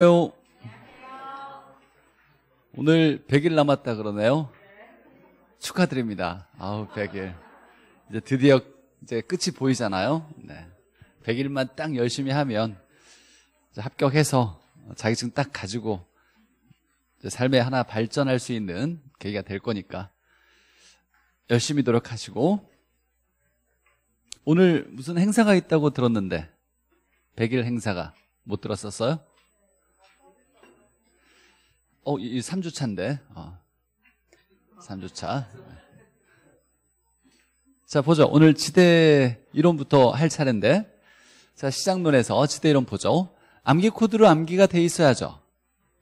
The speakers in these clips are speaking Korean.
어, 오늘 100일 남았다 그러네요. 축하드립니다. 아우, 100일. 이제 드디어 이제 끝이 보이잖아요. 네. 100일만 딱 열심히 하면 합격해서 자기증 딱 가지고 삶에 하나 발전할 수 있는 계기가 될 거니까 열심히 노력하시고 오늘 무슨 행사가 있다고 들었는데 100일 행사가 못 들었었어요? 어, 이 3주차인데. 어. 3주차. 자, 보죠. 오늘 지대 이론부터 할 차례인데. 자, 시작론에서 지대 이론 보죠. 암기 코드로 암기가 돼 있어야죠.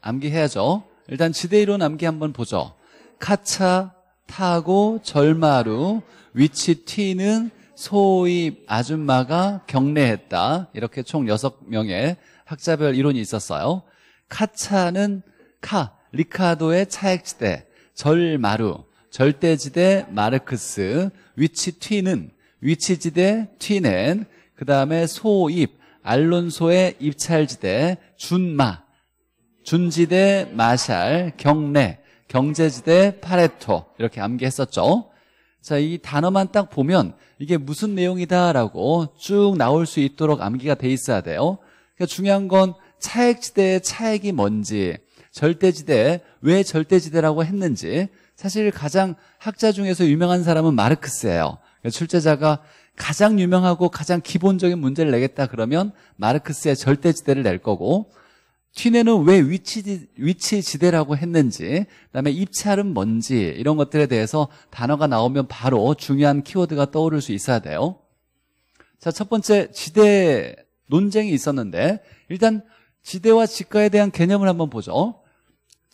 암기해야죠. 일단 지대 이론 암기 한번 보죠. 카차 타고 절마루 위치 T는 소위 아줌마가 경례했다. 이렇게 총 6명의 학자별 이론이 있었어요. 카차는 카, 리카도의 차액지대, 절마루, 절대지대 마르크스, 위치튀는, 위치지대 튀넨, 그 다음에 소입, 알론소의 입찰지대, 준마, 준지대 마샬, 경례, 경제지대 파레토 이렇게 암기했었죠 자, 이 단어만 딱 보면 이게 무슨 내용이다라고 쭉 나올 수 있도록 암기가 돼 있어야 돼요 그러니까 중요한 건 차액지대의 차액이 뭔지 절대지대, 왜 절대지대라고 했는지 사실 가장 학자 중에서 유명한 사람은 마르크스예요. 그러니까 출제자가 가장 유명하고 가장 기본적인 문제를 내겠다 그러면 마르크스의 절대지대를 낼 거고 튀네는 왜 위치, 위치지대라고 했는지 그다음에 입찰은 뭔지 이런 것들에 대해서 단어가 나오면 바로 중요한 키워드가 떠오를 수 있어야 돼요. 자, 첫 번째 지대 논쟁이 있었는데 일단 지대와 지가에 대한 개념을 한번 보죠.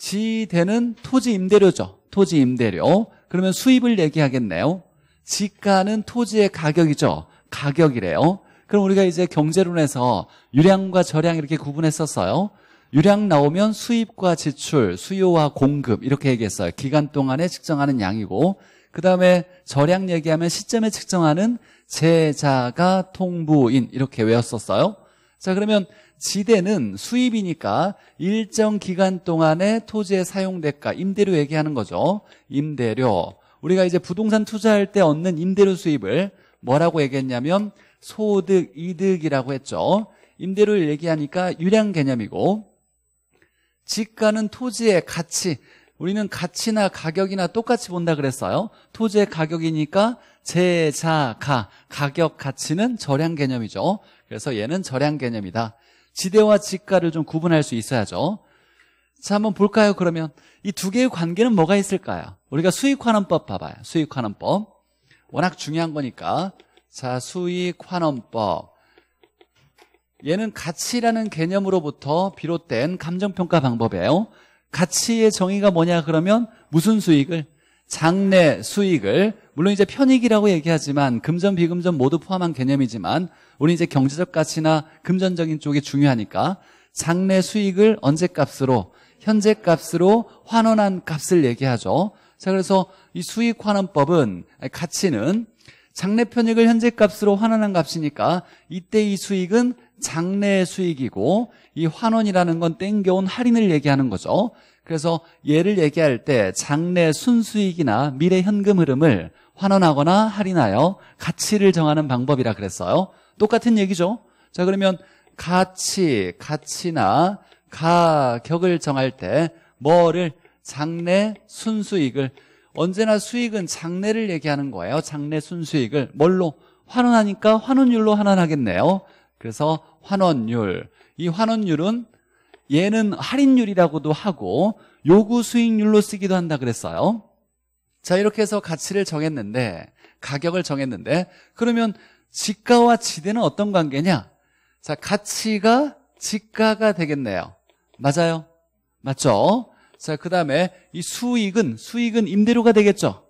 지대는 토지 임대료죠. 토지 임대료. 그러면 수입을 얘기하겠네요. 지가는 토지의 가격이죠. 가격이래요. 그럼 우리가 이제 경제론에서 유량과 저량 이렇게 구분했었어요. 유량 나오면 수입과 지출, 수요와 공급 이렇게 얘기했어요. 기간 동안에 측정하는 양이고 그 다음에 저량 얘기하면 시점에 측정하는 제자가 통부인 이렇게 외웠었어요. 자 그러면 지대는 수입이니까 일정 기간 동안의 토지의 사용대가 임대료 얘기하는 거죠. 임대료. 우리가 이제 부동산 투자할 때 얻는 임대료 수입을 뭐라고 얘기했냐면 소득, 이득이라고 했죠. 임대료를 얘기하니까 유량 개념이고 집가는 토지의 가치 우리는 가치나 가격이나 똑같이 본다 그랬어요 토지의 가격이니까 재자가 가격 가치는 절량 개념이죠 그래서 얘는 절량 개념이다 지대와 직가를 좀 구분할 수 있어야죠. 자, 한번 볼까요, 그러면? 이 두 개의 관계는 뭐가 있을까요? 우리가 수익환원법 봐봐요. 수익환원법. 워낙 중요한 거니까. 자, 수익환원법. 얘는 가치라는 개념으로부터 비롯된 감정평가 방법이에요. 가치의 정의가 뭐냐, 그러면 무슨 수익을? 장내 수익을 물론 이제 편익이라고 얘기하지만 금전 비금전 모두 포함한 개념이지만 우리 이제 경제적 가치나 금전적인 쪽이 중요하니까 장내 수익을 언제 값으로 현재 값으로 환원한 값을 얘기하죠. 자 그래서 이 수익 환원법은 가치는 장내 편익을 현재 값으로 환원한 값이니까 이때 이 수익은 장내 수익이고 이 환원이라는 건 땡겨온 할인을 얘기하는 거죠. 그래서 예를 얘기할 때 장래 순수익이나 미래 현금 흐름을 환원하거나 할인하여 가치를 정하는 방법이라 그랬어요. 똑같은 얘기죠. 자 그러면 가치, 가치나 가격을 정할 때 뭐를 장래 순수익을 언제나 수익은 장래를 얘기하는 거예요. 장래 순수익을 뭘로 환원하니까 환원율로 환원하겠네요. 그래서 환원율. 이 환원율은 얘는 할인율이라고도 하고 요구 수익률로 쓰기도 한다 그랬어요 자 이렇게 해서 가치를 정했는데 가격을 정했는데 그러면 지가와 지대는 어떤 관계냐 자 가치가 지가가 되겠네요 맞아요 맞죠 자그 다음에 이 수익은 수익은 임대료가 되겠죠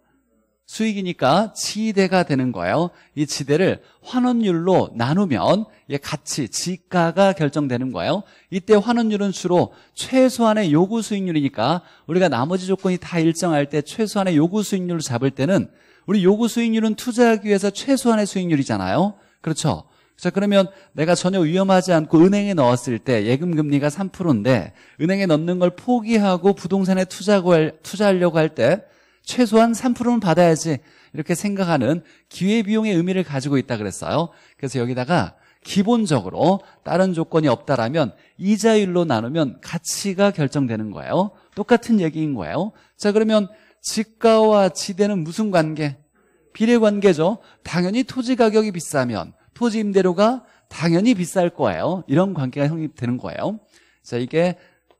수익이니까 지대가 되는 거예요. 이 지대를 환원율로 나누면 같이 지가가 결정되는 거예요. 이때 환원율은 주로 최소한의 요구 수익률이니까 우리가 나머지 조건이 다 일정할 때 최소한의 요구 수익률을 잡을 때는 우리 요구 수익률은 투자하기 위해서 최소한의 수익률이잖아요. 그렇죠? 자, 그러면 내가 전혀 위험하지 않고 은행에 넣었을 때 예금 금리가 3%인데 은행에 넣는 걸 포기하고 부동산에 투자하려고 할때 최소한 3%는 받아야지 이렇게 생각하는 기회비용의 의미를 가지고 있다 그랬어요. 그래서 여기다가 기본적으로 다른 조건이 없다라면 이자율로 나누면 가치가 결정되는 거예요. 똑같은 얘기인 거예요. 자 그러면 지가와 지대는 무슨 관계? 비례 관계죠. 당연히 토지 가격이 비싸면 토지 임대료가 당연히 비쌀 거예요. 이런 관계가 형성되는 거예요. 자 이게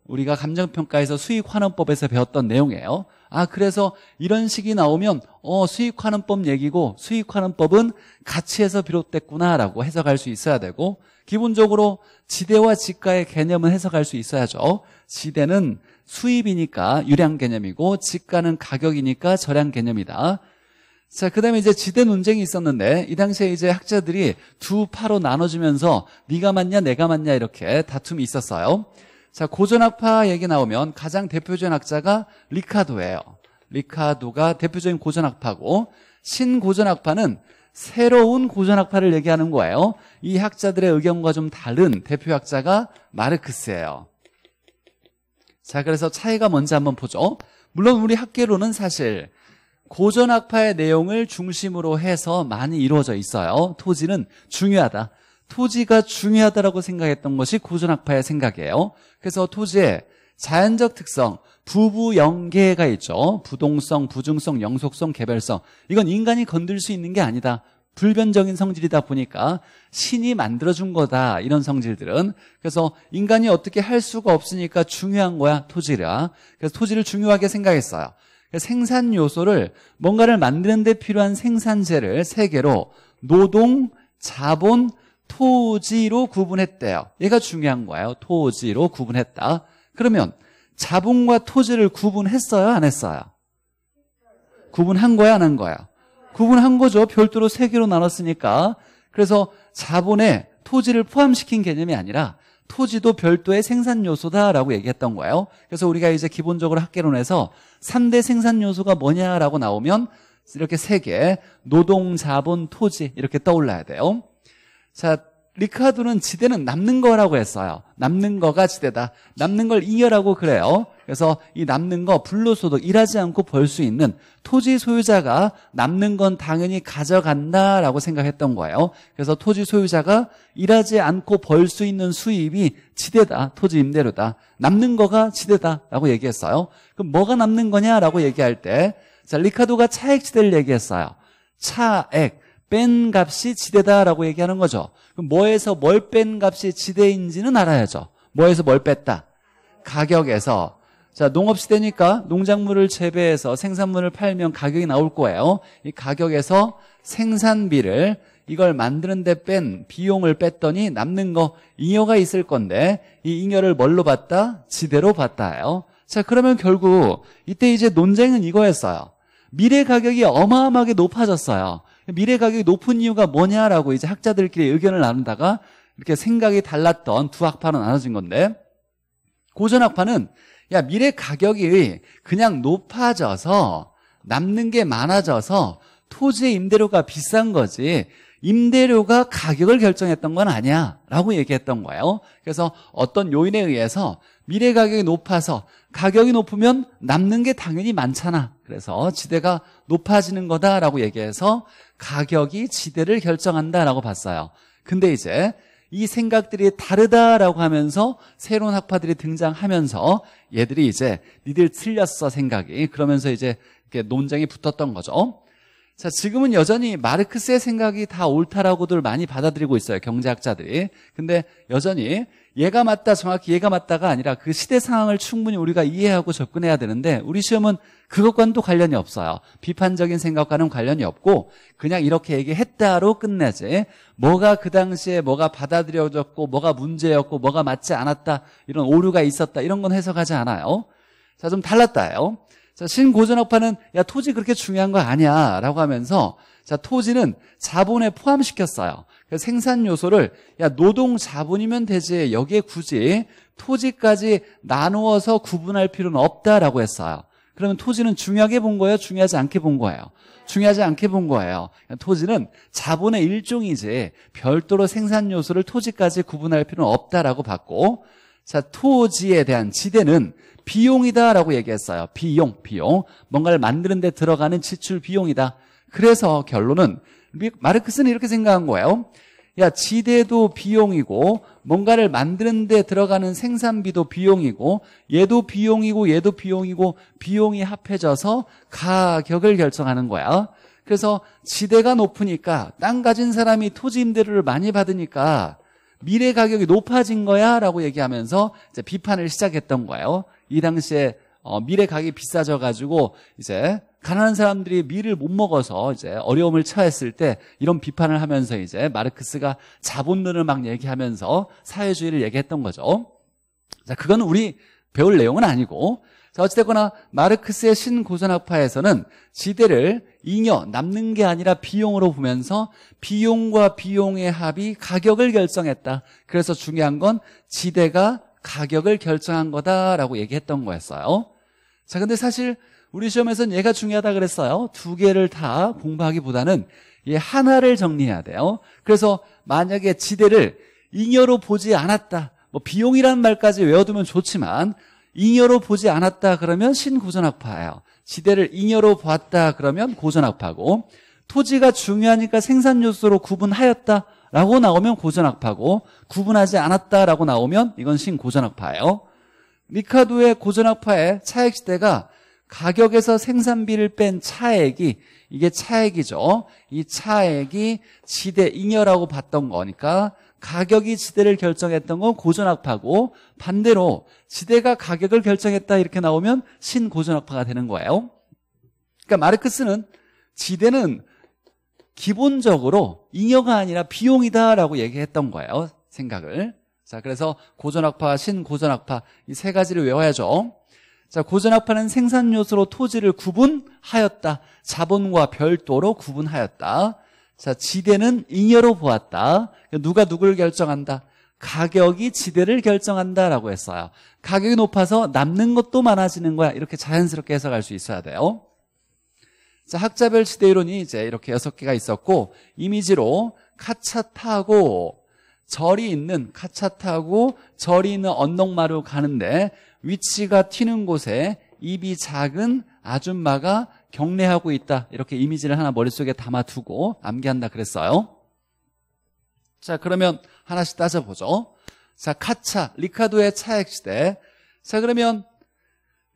우리가 감정평가에서 수익환원법에서 배웠던 내용이에요. 아 그래서 이런 식이 나오면 어 수익화는 법 얘기고 수익화는 법은 가치에서 비롯됐구나라고 해석할 수 있어야 되고 기본적으로 지대와 지가의 개념은 해석할 수 있어야죠 지대는 수입이니까 유량 개념이고 지가는 가격이니까 절량 개념이다 자, 그 다음에 이제 지대 논쟁이 있었는데 이 당시에 이제 학자들이 두 파로 나눠주면서 네가 맞냐 내가 맞냐 이렇게 다툼이 있었어요. 자, 고전학파 얘기 나오면 가장 대표적인 학자가 리카도예요. 리카도가 대표적인 고전학파고 신고전학파는 새로운 고전학파를 얘기하는 거예요. 이 학자들의 의견과 좀 다른 대표 학자가 마르크스예요. 자, 그래서 차이가 뭔지 한번 보죠. 물론 우리 학계로는 사실 고전학파의 내용을 중심으로 해서 많이 이루어져 있어요. 토지는 중요하다. 토지가 중요하다라고 생각했던 것이 고전학파의 생각이에요. 그래서 토지의 자연적 특성, 부부연계가 있죠. 부동성, 부중성, 영속성, 개별성. 이건 인간이 건들 수 있는 게 아니다. 불변적인 성질이다 보니까 신이 만들어준 거다 이런 성질들은 그래서 인간이 어떻게 할 수가 없으니까 중요한 거야 토지라 그래서 토지를 중요하게 생각했어요 생산 요소를 뭔가를 만드는 데 필요한 생산재를 세 개로 노동, 자본, 토지로 구분했대요. 얘가 중요한 거예요. 토지로 구분했다. 그러면 자본과 토지를 구분했어요? 안 했어요? 구분한 거야? 안 한 거야? 구분한 거죠. 별도로 세 개로 나눴으니까. 그래서 자본에 토지를 포함시킨 개념이 아니라 토지도 별도의 생산 요소다라고 얘기했던 거예요. 그래서 우리가 이제 기본적으로 학계론에서 3대 생산 요소가 뭐냐라고 나오면 이렇게 세 개 노동, 자본, 토지 이렇게 떠올라야 돼요. 자, 리카르도는 지대는 남는 거라고 했어요. 남는 거가 지대다. 남는 걸 잉여라고 그래요. 그래서 이 남는 거 불로소득 일하지 않고 벌 수 있는 토지 소유자가 남는 건 당연히 가져간다라고 생각했던 거예요. 그래서 토지 소유자가 일하지 않고 벌 수 있는 수입이 지대다. 토지 임대료다. 남는 거가 지대다라고 얘기했어요. 그럼 뭐가 남는 거냐라고 얘기할 때 자, 리카도가 차액 지대를 얘기했어요. 차액 뺀 값이 지대다라고 얘기하는 거죠. 그럼 뭐에서 뭘 뺀 값이 지대인지는 알아야죠. 뭐에서 뭘 뺐다? 가격에서. 자, 농업시대니까 농작물을 재배해서 생산물을 팔면 가격이 나올 거예요. 이 가격에서 생산비를 이걸 만드는데 뺀 비용을 뺐더니 남는 거 잉여가 있을 건데 이 잉여를 뭘로 봤다? 지대로 봤다요. 자, 그러면 결국 이때 이제 논쟁은 이거였어요. 미래 가격이 어마어마하게 높아졌어요. 미래 가격이 높은 이유가 뭐냐라고 이제 학자들끼리 의견을 나누다가 이렇게 생각이 달랐던 두 학파로 나눠진 건데 고전 학파는 야 미래 가격이 그냥 높아져서 남는 게 많아져서 토지의 임대료가 비싼 거지 임대료가 가격을 결정했던 건 아니야 라고 얘기했던 거예요 그래서 어떤 요인에 의해서 미래 가격이 높아서 가격이 높으면 남는 게 당연히 많잖아 그래서 지대가 높아지는 거다라고 얘기해서 가격이 지대를 결정한다라고 봤어요. 근데 이제 이 생각들이 다르다라고 하면서 새로운 학파들이 등장하면서 얘들이 이제 니들 틀렸어 생각이 그러면서 이제 논쟁이 붙었던 거죠. 자, 지금은 여전히 마르크스의 생각이 다 옳다라고들 많이 받아들이고 있어요. 경제학자들이. 근데 여전히 얘가 맞다, 정확히 얘가 맞다가 아니라 그 시대 상황을 충분히 우리가 이해하고 접근해야 되는데 우리 시험은 그것과는 또 관련이 없어요. 비판적인 생각과는 관련이 없고 그냥 이렇게 얘기했다로 끝내지. 뭐가 그 당시에 뭐가 받아들여졌고 뭐가 문제였고 뭐가 맞지 않았다. 이런 오류가 있었다. 이런 건 해석하지 않아요. 자, 좀 달랐다요. 자, 신고전학파는 야, 토지 그렇게 중요한 거 아니야. 라고 하면서 자, 토지는 자본에 포함시켰어요. 그 생산 요소를 야, 노동 자본이면 되지. 여기에 굳이 토지까지 나누어서 구분할 필요는 없다라고 했어요. 그러면 토지는 중요하게 본 거예요? 중요하지 않게 본 거예요? 중요하지 않게 본 거예요. 토지는 자본의 일종이지 별도로 생산 요소를 토지까지 구분할 필요는 없다라고 봤고 자, 토지에 대한 지대는 비용이다라고 얘기했어요. 비용, 비용. 뭔가를 만드는 데 들어가는 지출 비용이다. 그래서 결론은 마르크스는 이렇게 생각한 거예요. 야, 지대도 비용이고 뭔가를 만드는 데 들어가는 생산비도 비용이고 얘도 비용이고 얘도 비용이고 비용이 합해져서 가격을 결정하는 거야. 그래서 지대가 높으니까 땅 가진 사람이 토지 임대료를 많이 받으니까 미래 가격이 높아진 거야 라고 얘기하면서 이제 비판을 시작했던 거예요. 이 당시에 어, 미래 가격이 비싸져 가지고 이제 가난한 사람들이 밀을 못 먹어서 이제 어려움을 처했을 때 이런 비판을 하면서 이제 마르크스가 자본론을 막 얘기하면서 사회주의를 얘기했던 거죠. 자, 그건 우리 배울 내용은 아니고 자, 어찌됐거나 마르크스의 신고전학파에서는 지대를 잉여, 남는 게 아니라 비용으로 보면서 비용과 비용의 합이 가격을 결정했다. 그래서 중요한 건 지대가 가격을 결정한 거다라고 얘기했던 거였어요. 자, 근데 사실 우리 시험에서는 얘가 중요하다 그랬어요. 두 개를 다 공부하기보다는 얘 하나를 정리해야 돼요. 그래서 만약에 지대를 잉여로 보지 않았다. 뭐 비용이란 말까지 외워두면 좋지만 잉여로 보지 않았다 그러면 신고전학파예요. 지대를 잉여로 보았다 그러면 고전학파고 토지가 중요하니까 생산 요소로 구분하였다 라고 나오면 고전학파고 구분하지 않았다 라고 나오면 이건 신고전학파예요. 미카도의 고전학파의 차액시대가 가격에서 생산비를 뺀 차액이 이게 차액이죠. 이 차액이 지대 잉여라고 봤던 거니까 가격이 지대를 결정했던 건 고전학파고 반대로 지대가 가격을 결정했다 이렇게 나오면 신고전학파가 되는 거예요. 그러니까 마르크스는 지대는 기본적으로 잉여가 아니라 비용이다라고 얘기했던 거예요. 생각을. 자, 그래서 고전학파, 신고전학파 이 세 가지를 외워야죠. 자, 고전학파는 생산 요소로 토지를 구분하였다. 자본과 별도로 구분하였다. 자, 지대는 잉여로 보았다. 그러니까 누가 누굴 결정한다? 가격이 지대를 결정한다라고 했어요. 가격이 높아서 남는 것도 많아지는 거야. 이렇게 자연스럽게 해석할 수 있어야 돼요. 자, 학자별 지대 이론이 이제 이렇게 여섯 개가 있었고 이미지로 카차타고 절이 있는 카차타고 절이 있는 언덕마루 가는데 위치가 튀는 곳에 입이 작은 아줌마가 경례하고 있다 이렇게 이미지를 하나 머릿속에 담아두고 암기한다 그랬어요 자 그러면 하나씩 따져보죠 자 카차 리카도의 차액지대자 그러면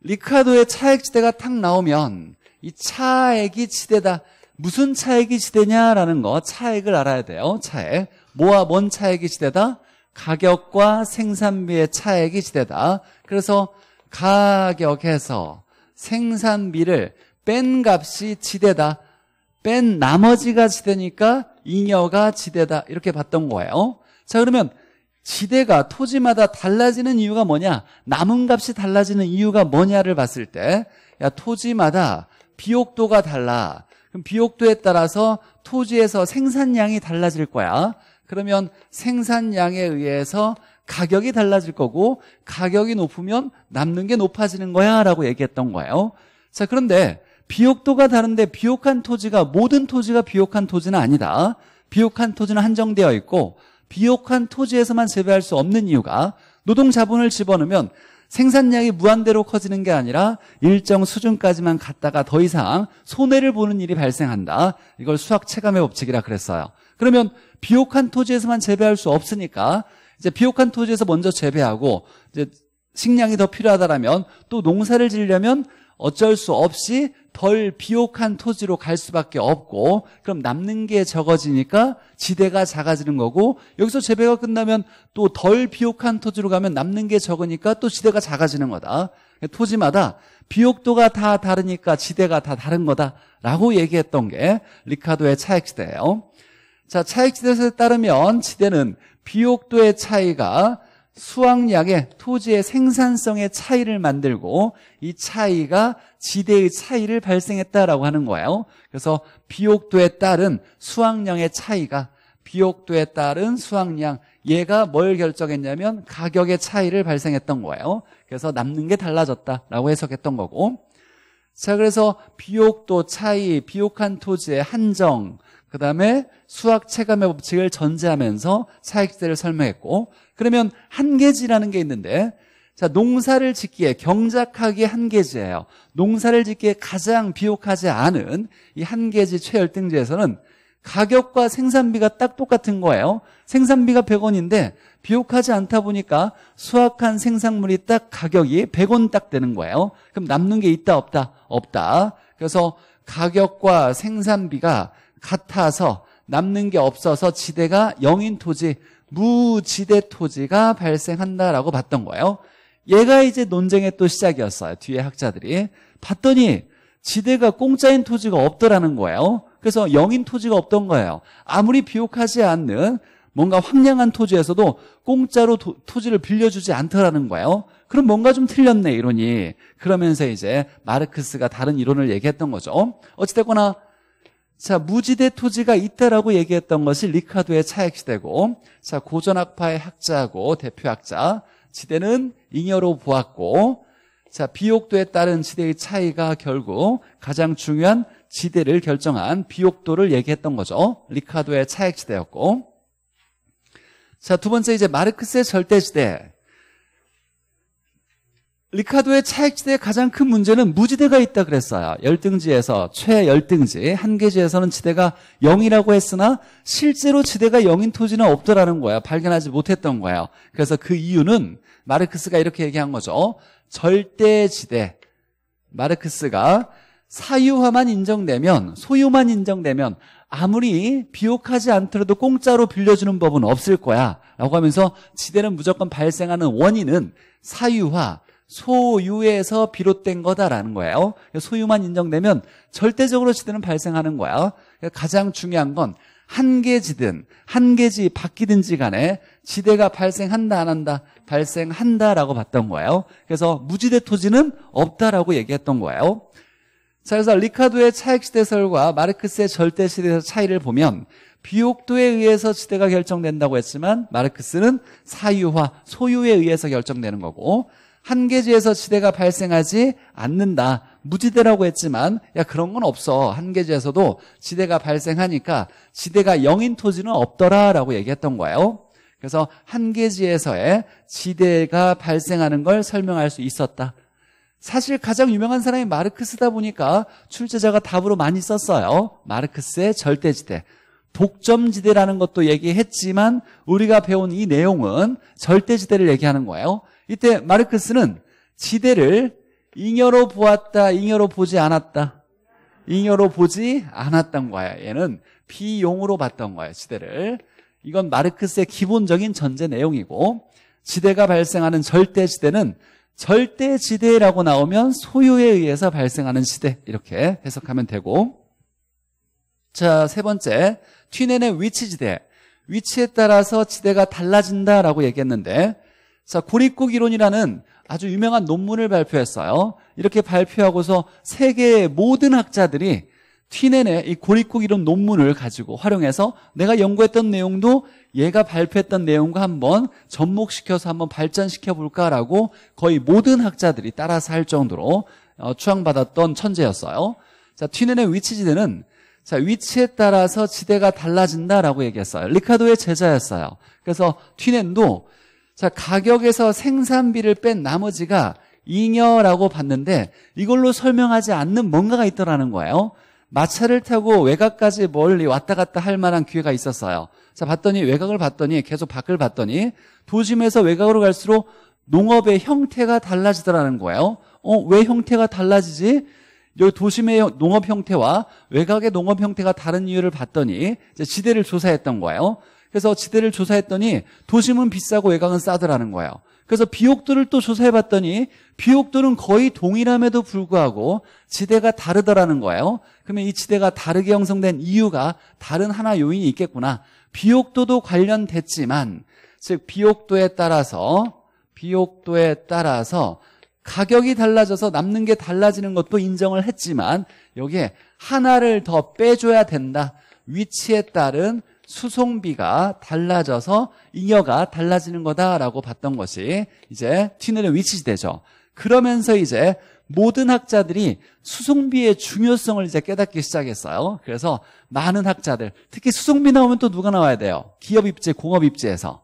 리카도의 차액지대가 탁 나오면 이 차액이 지대다 무슨 차액이 지대냐라는 거 차액을 알아야 돼요 차액 뭐와 뭔 차액이 지대다 가격과 생산비의 차액이 지대다 그래서 가격에서 생산비를 뺀 값이 지대다. 뺀 나머지가 지대니까 잉여가 지대다. 이렇게 봤던 거예요. 자, 그러면 지대가 토지마다 달라지는 이유가 뭐냐? 남은 값이 달라지는 이유가 뭐냐를 봤을 때, 야, 토지마다 비옥도가 달라. 그럼 비옥도에 따라서 토지에서 생산량이 달라질 거야. 그러면 생산량에 의해서 가격이 달라질 거고, 가격이 높으면 남는 게 높아지는 거야. 라고 얘기했던 거예요. 자, 그런데 비옥도가 다른데 비옥한 토지가 모든 토지가 비옥한 토지는 아니다. 비옥한 토지는 한정되어 있고 비옥한 토지에서만 재배할 수 없는 이유가 노동 자본을 집어넣으면 생산량이 무한대로 커지는 게 아니라 일정 수준까지만 갔다가 더 이상 손해를 보는 일이 발생한다. 이걸 수학 체감의 법칙이라 그랬어요. 그러면 비옥한 토지에서만 재배할 수 없으니까 이제 비옥한 토지에서 먼저 재배하고 이제 식량이 더 필요하다라면 또 농사를 지려면 으 어쩔 수 없이 덜 비옥한 토지로 갈 수밖에 없고 그럼 남는 게 적어지니까 지대가 작아지는 거고 여기서 재배가 끝나면 또 덜 비옥한 토지로 가면 남는 게 적으니까 또 지대가 작아지는 거다. 토지마다 비옥도가 다 다르니까 지대가 다 다른 거다라고 얘기했던 게 리카도의 차익지대예요. 자, 차익지대에 따르면 지대는 비옥도의 차이가 수확량의 토지의 생산성의 차이를 만들고 이 차이가 지대의 차이를 발생했다라고 하는 거예요. 그래서 비옥도에 따른 수확량의 차이가 비옥도에 따른 수확량 얘가 뭘 결정했냐면 가격의 차이를 발생했던 거예요. 그래서 남는 게 달라졌다라고 해석했던 거고 자 그래서 비옥도 차이, 비옥한 토지의 한정 그 다음에 수학 체감의 법칙을 전제하면서 차익세를 설명했고 그러면 한계지라는 게 있는데 자 농사를 짓기에 경작하기 한계지예요 농사를 짓기에 가장 비옥하지 않은 이 한계지 최열등지에서는 가격과 생산비가 딱 똑같은 거예요 생산비가 100원인데 비옥하지 않다 보니까 수확한 생산물이 딱 가격이 100원 딱 되는 거예요 그럼 남는 게 있다 없다 없다 그래서 가격과 생산비가 같아서 남는 게 없어서 지대가 영인 토지, 무지대 토지가 발생한다라고 봤던 거예요. 얘가 이제 논쟁의 또 시작이었어요. 뒤에 학자들이. 봤더니 지대가 공짜인 토지가 없더라는 거예요. 그래서 영인 토지가 없던 거예요. 아무리 비옥하지 않는 뭔가 황량한 토지에서도 공짜로 도, 토지를 빌려주지 않더라는 거예요. 그럼 뭔가 좀 틀렸네, 이론이. 그러면서 이제 마르크스가 다른 이론을 얘기했던 거죠. 어찌됐거나 자, 무지대 토지가 있다라고 얘기했던 것이 리카도의 차액시대고, 자, 고전학파의 학자하고 대표학자, 지대는 잉여로 보았고, 자, 비옥도에 따른 지대의 차이가 결국 가장 중요한 지대를 결정한 비옥도를 얘기했던 거죠. 리카도의 차액시대였고 자, 두 번째 이제 마르크스의 절대지대. 리카도의 차액지대의 가장 큰 문제는 무지대가 있다 그랬어요. 열등지에서 최열등지, 한계지에서는 지대가 0이라고 했으나 실제로 지대가 0인 토지는 없더라는 거예요. 발견하지 못했던 거예요. 그래서 그 이유는 마르크스가 이렇게 얘기한 거죠. 절대지대. 마르크스가 사유화만 인정되면 소유만 인정되면 아무리 비옥하지 않더라도 공짜로 빌려주는 법은 없을 거야 라고 하면서 지대는 무조건 발생하는 원인은 사유화 소유에서 비롯된 거다라는 거예요. 소유만 인정되면 절대적으로 지대는 발생하는 거예요 그러니까 가장 중요한 건 한계지든 한계지 바뀌든지 간에 지대가 발생한다 안 한다 발생한다라고 봤던 거예요. 그래서 무지대 토지는 없다라고 얘기했던 거예요. 자, 그래서 리카도의 차익시대설과 마르크스의 절대시대에서 차이를 보면 비옥도에 의해서 지대가 결정된다고 했지만 마르크스는 사유화, 소유에 의해서 결정되는 거고 한계지에서 지대가 발생하지 않는다. 무지대라고 했지만 야 그런 건 없어. 한계지에서도 지대가 발생하니까 지대가 영인 토지는 없더라라고 얘기했던 거예요. 그래서 한계지에서의 지대가 발생하는 걸 설명할 수 있었다. 사실 가장 유명한 사람이 마르크스다 보니까 출제자가 답으로 많이 썼어요. 마르크스의 절대지대. 독점지대라는 것도 얘기했지만 우리가 배운 이 내용은 절대지대를 얘기하는 거예요. 이때 마르크스는 지대를 잉여로 보았다, 잉여로 보지 않았다. 잉여로 보지 않았던 거야. 얘는 비용으로 봤던 거야, 지대를. 이건 마르크스의 기본적인 전제 내용이고 지대가 발생하는 절대 지대는 절대 지대라고 나오면 소유에 의해서 발생하는 지대 이렇게 해석하면 되고 자, 세 번째. 튜넨의 위치 지대. 위치에 따라서 지대가 달라진다라고 얘기했는데 자, 고립국 이론이라는 아주 유명한 논문을 발표했어요. 이렇게 발표하고서 세계의 모든 학자들이 튀넨의 이 고립국 이론 논문을 가지고 활용해서 내가 연구했던 내용도 얘가 발표했던 내용과 한번 접목시켜서 한번 발전시켜 볼까라고 거의 모든 학자들이 따라서 할 정도로 어, 추앙받았던 천재였어요. 자, 튀넨의 위치지대는 자, 위치에 따라서 지대가 달라진다라고 얘기했어요. 리카도의 제자였어요. 그래서 튀넨도 자, 가격에서 생산비를 뺀 나머지가 잉여라고 봤는데 이걸로 설명하지 않는 뭔가가 있더라는 거예요. 마차를 타고 외곽까지 멀리 왔다 갔다 할 만한 기회가 있었어요. 자, 봤더니 외곽을 봤더니 계속 밖을 봤더니 도심에서 외곽으로 갈수록 농업의 형태가 달라지더라는 거예요. 어, 왜 형태가 달라지지? 여기 도심의 농업 형태와 외곽의 농업 형태가 다른 이유를 봤더니 이제 지대를 조사했던 거예요. 그래서 지대를 조사했더니 도심은 비싸고 외곽은 싸더라는 거예요. 그래서 비옥도를또 조사해봤더니 비옥도는 거의 동일함에도 불구하고 지대가 다르더라는 거예요. 그러면 이 지대가 다르게 형성된 이유가 다른 하나 요인이 있겠구나. 비옥도도 관련됐지만 즉 비옥도에 따라서 비옥도에 따라서 가격이 달라져서 남는 게 달라지는 것도 인정을 했지만 여기에 하나를 더 빼줘야 된다. 위치에 따른 수송비가 달라져서 잉여가 달라지는 거다라고 봤던 것이 이제 티늘의 위치되죠. 그러면서 이제 모든 학자들이 수송비의 중요성을 이제 깨닫기 시작했어요. 그래서 많은 학자들, 특히 수송비 나오면 또 누가 나와야 돼요? 기업 입지, 공업 입지에서.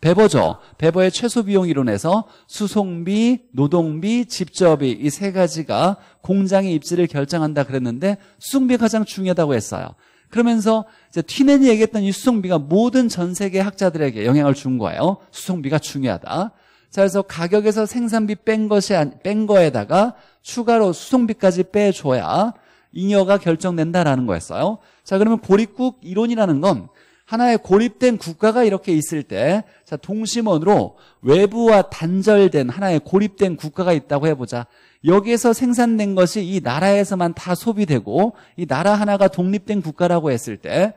배버죠. 배버의 최소 비용 이론에서 수송비, 노동비, 집접비 이 세 가지가 공장의 입지를 결정한다 그랬는데 수송비 가 가장 중요하다고 했어요. 그러면서 이제 튀넨이 얘기했던 이 수송비가 모든 전 세계 학자들에게 영향을 준 거예요. 수송비가 중요하다. 자, 그래서 가격에서 생산비 뺀 것이 뺀 거에다가 추가로 수송비까지 빼줘야 잉여가 결정된다라는 거였어요. 자, 그러면 고립국 이론이라는 건 하나의 고립된 국가가 이렇게 있을 때, 자, 동심원으로 외부와 단절된 하나의 고립된 국가가 있다고 해보자. 여기에서 생산된 것이 이 나라에서만 다 소비되고 이 나라 하나가 독립된 국가라고 했을 때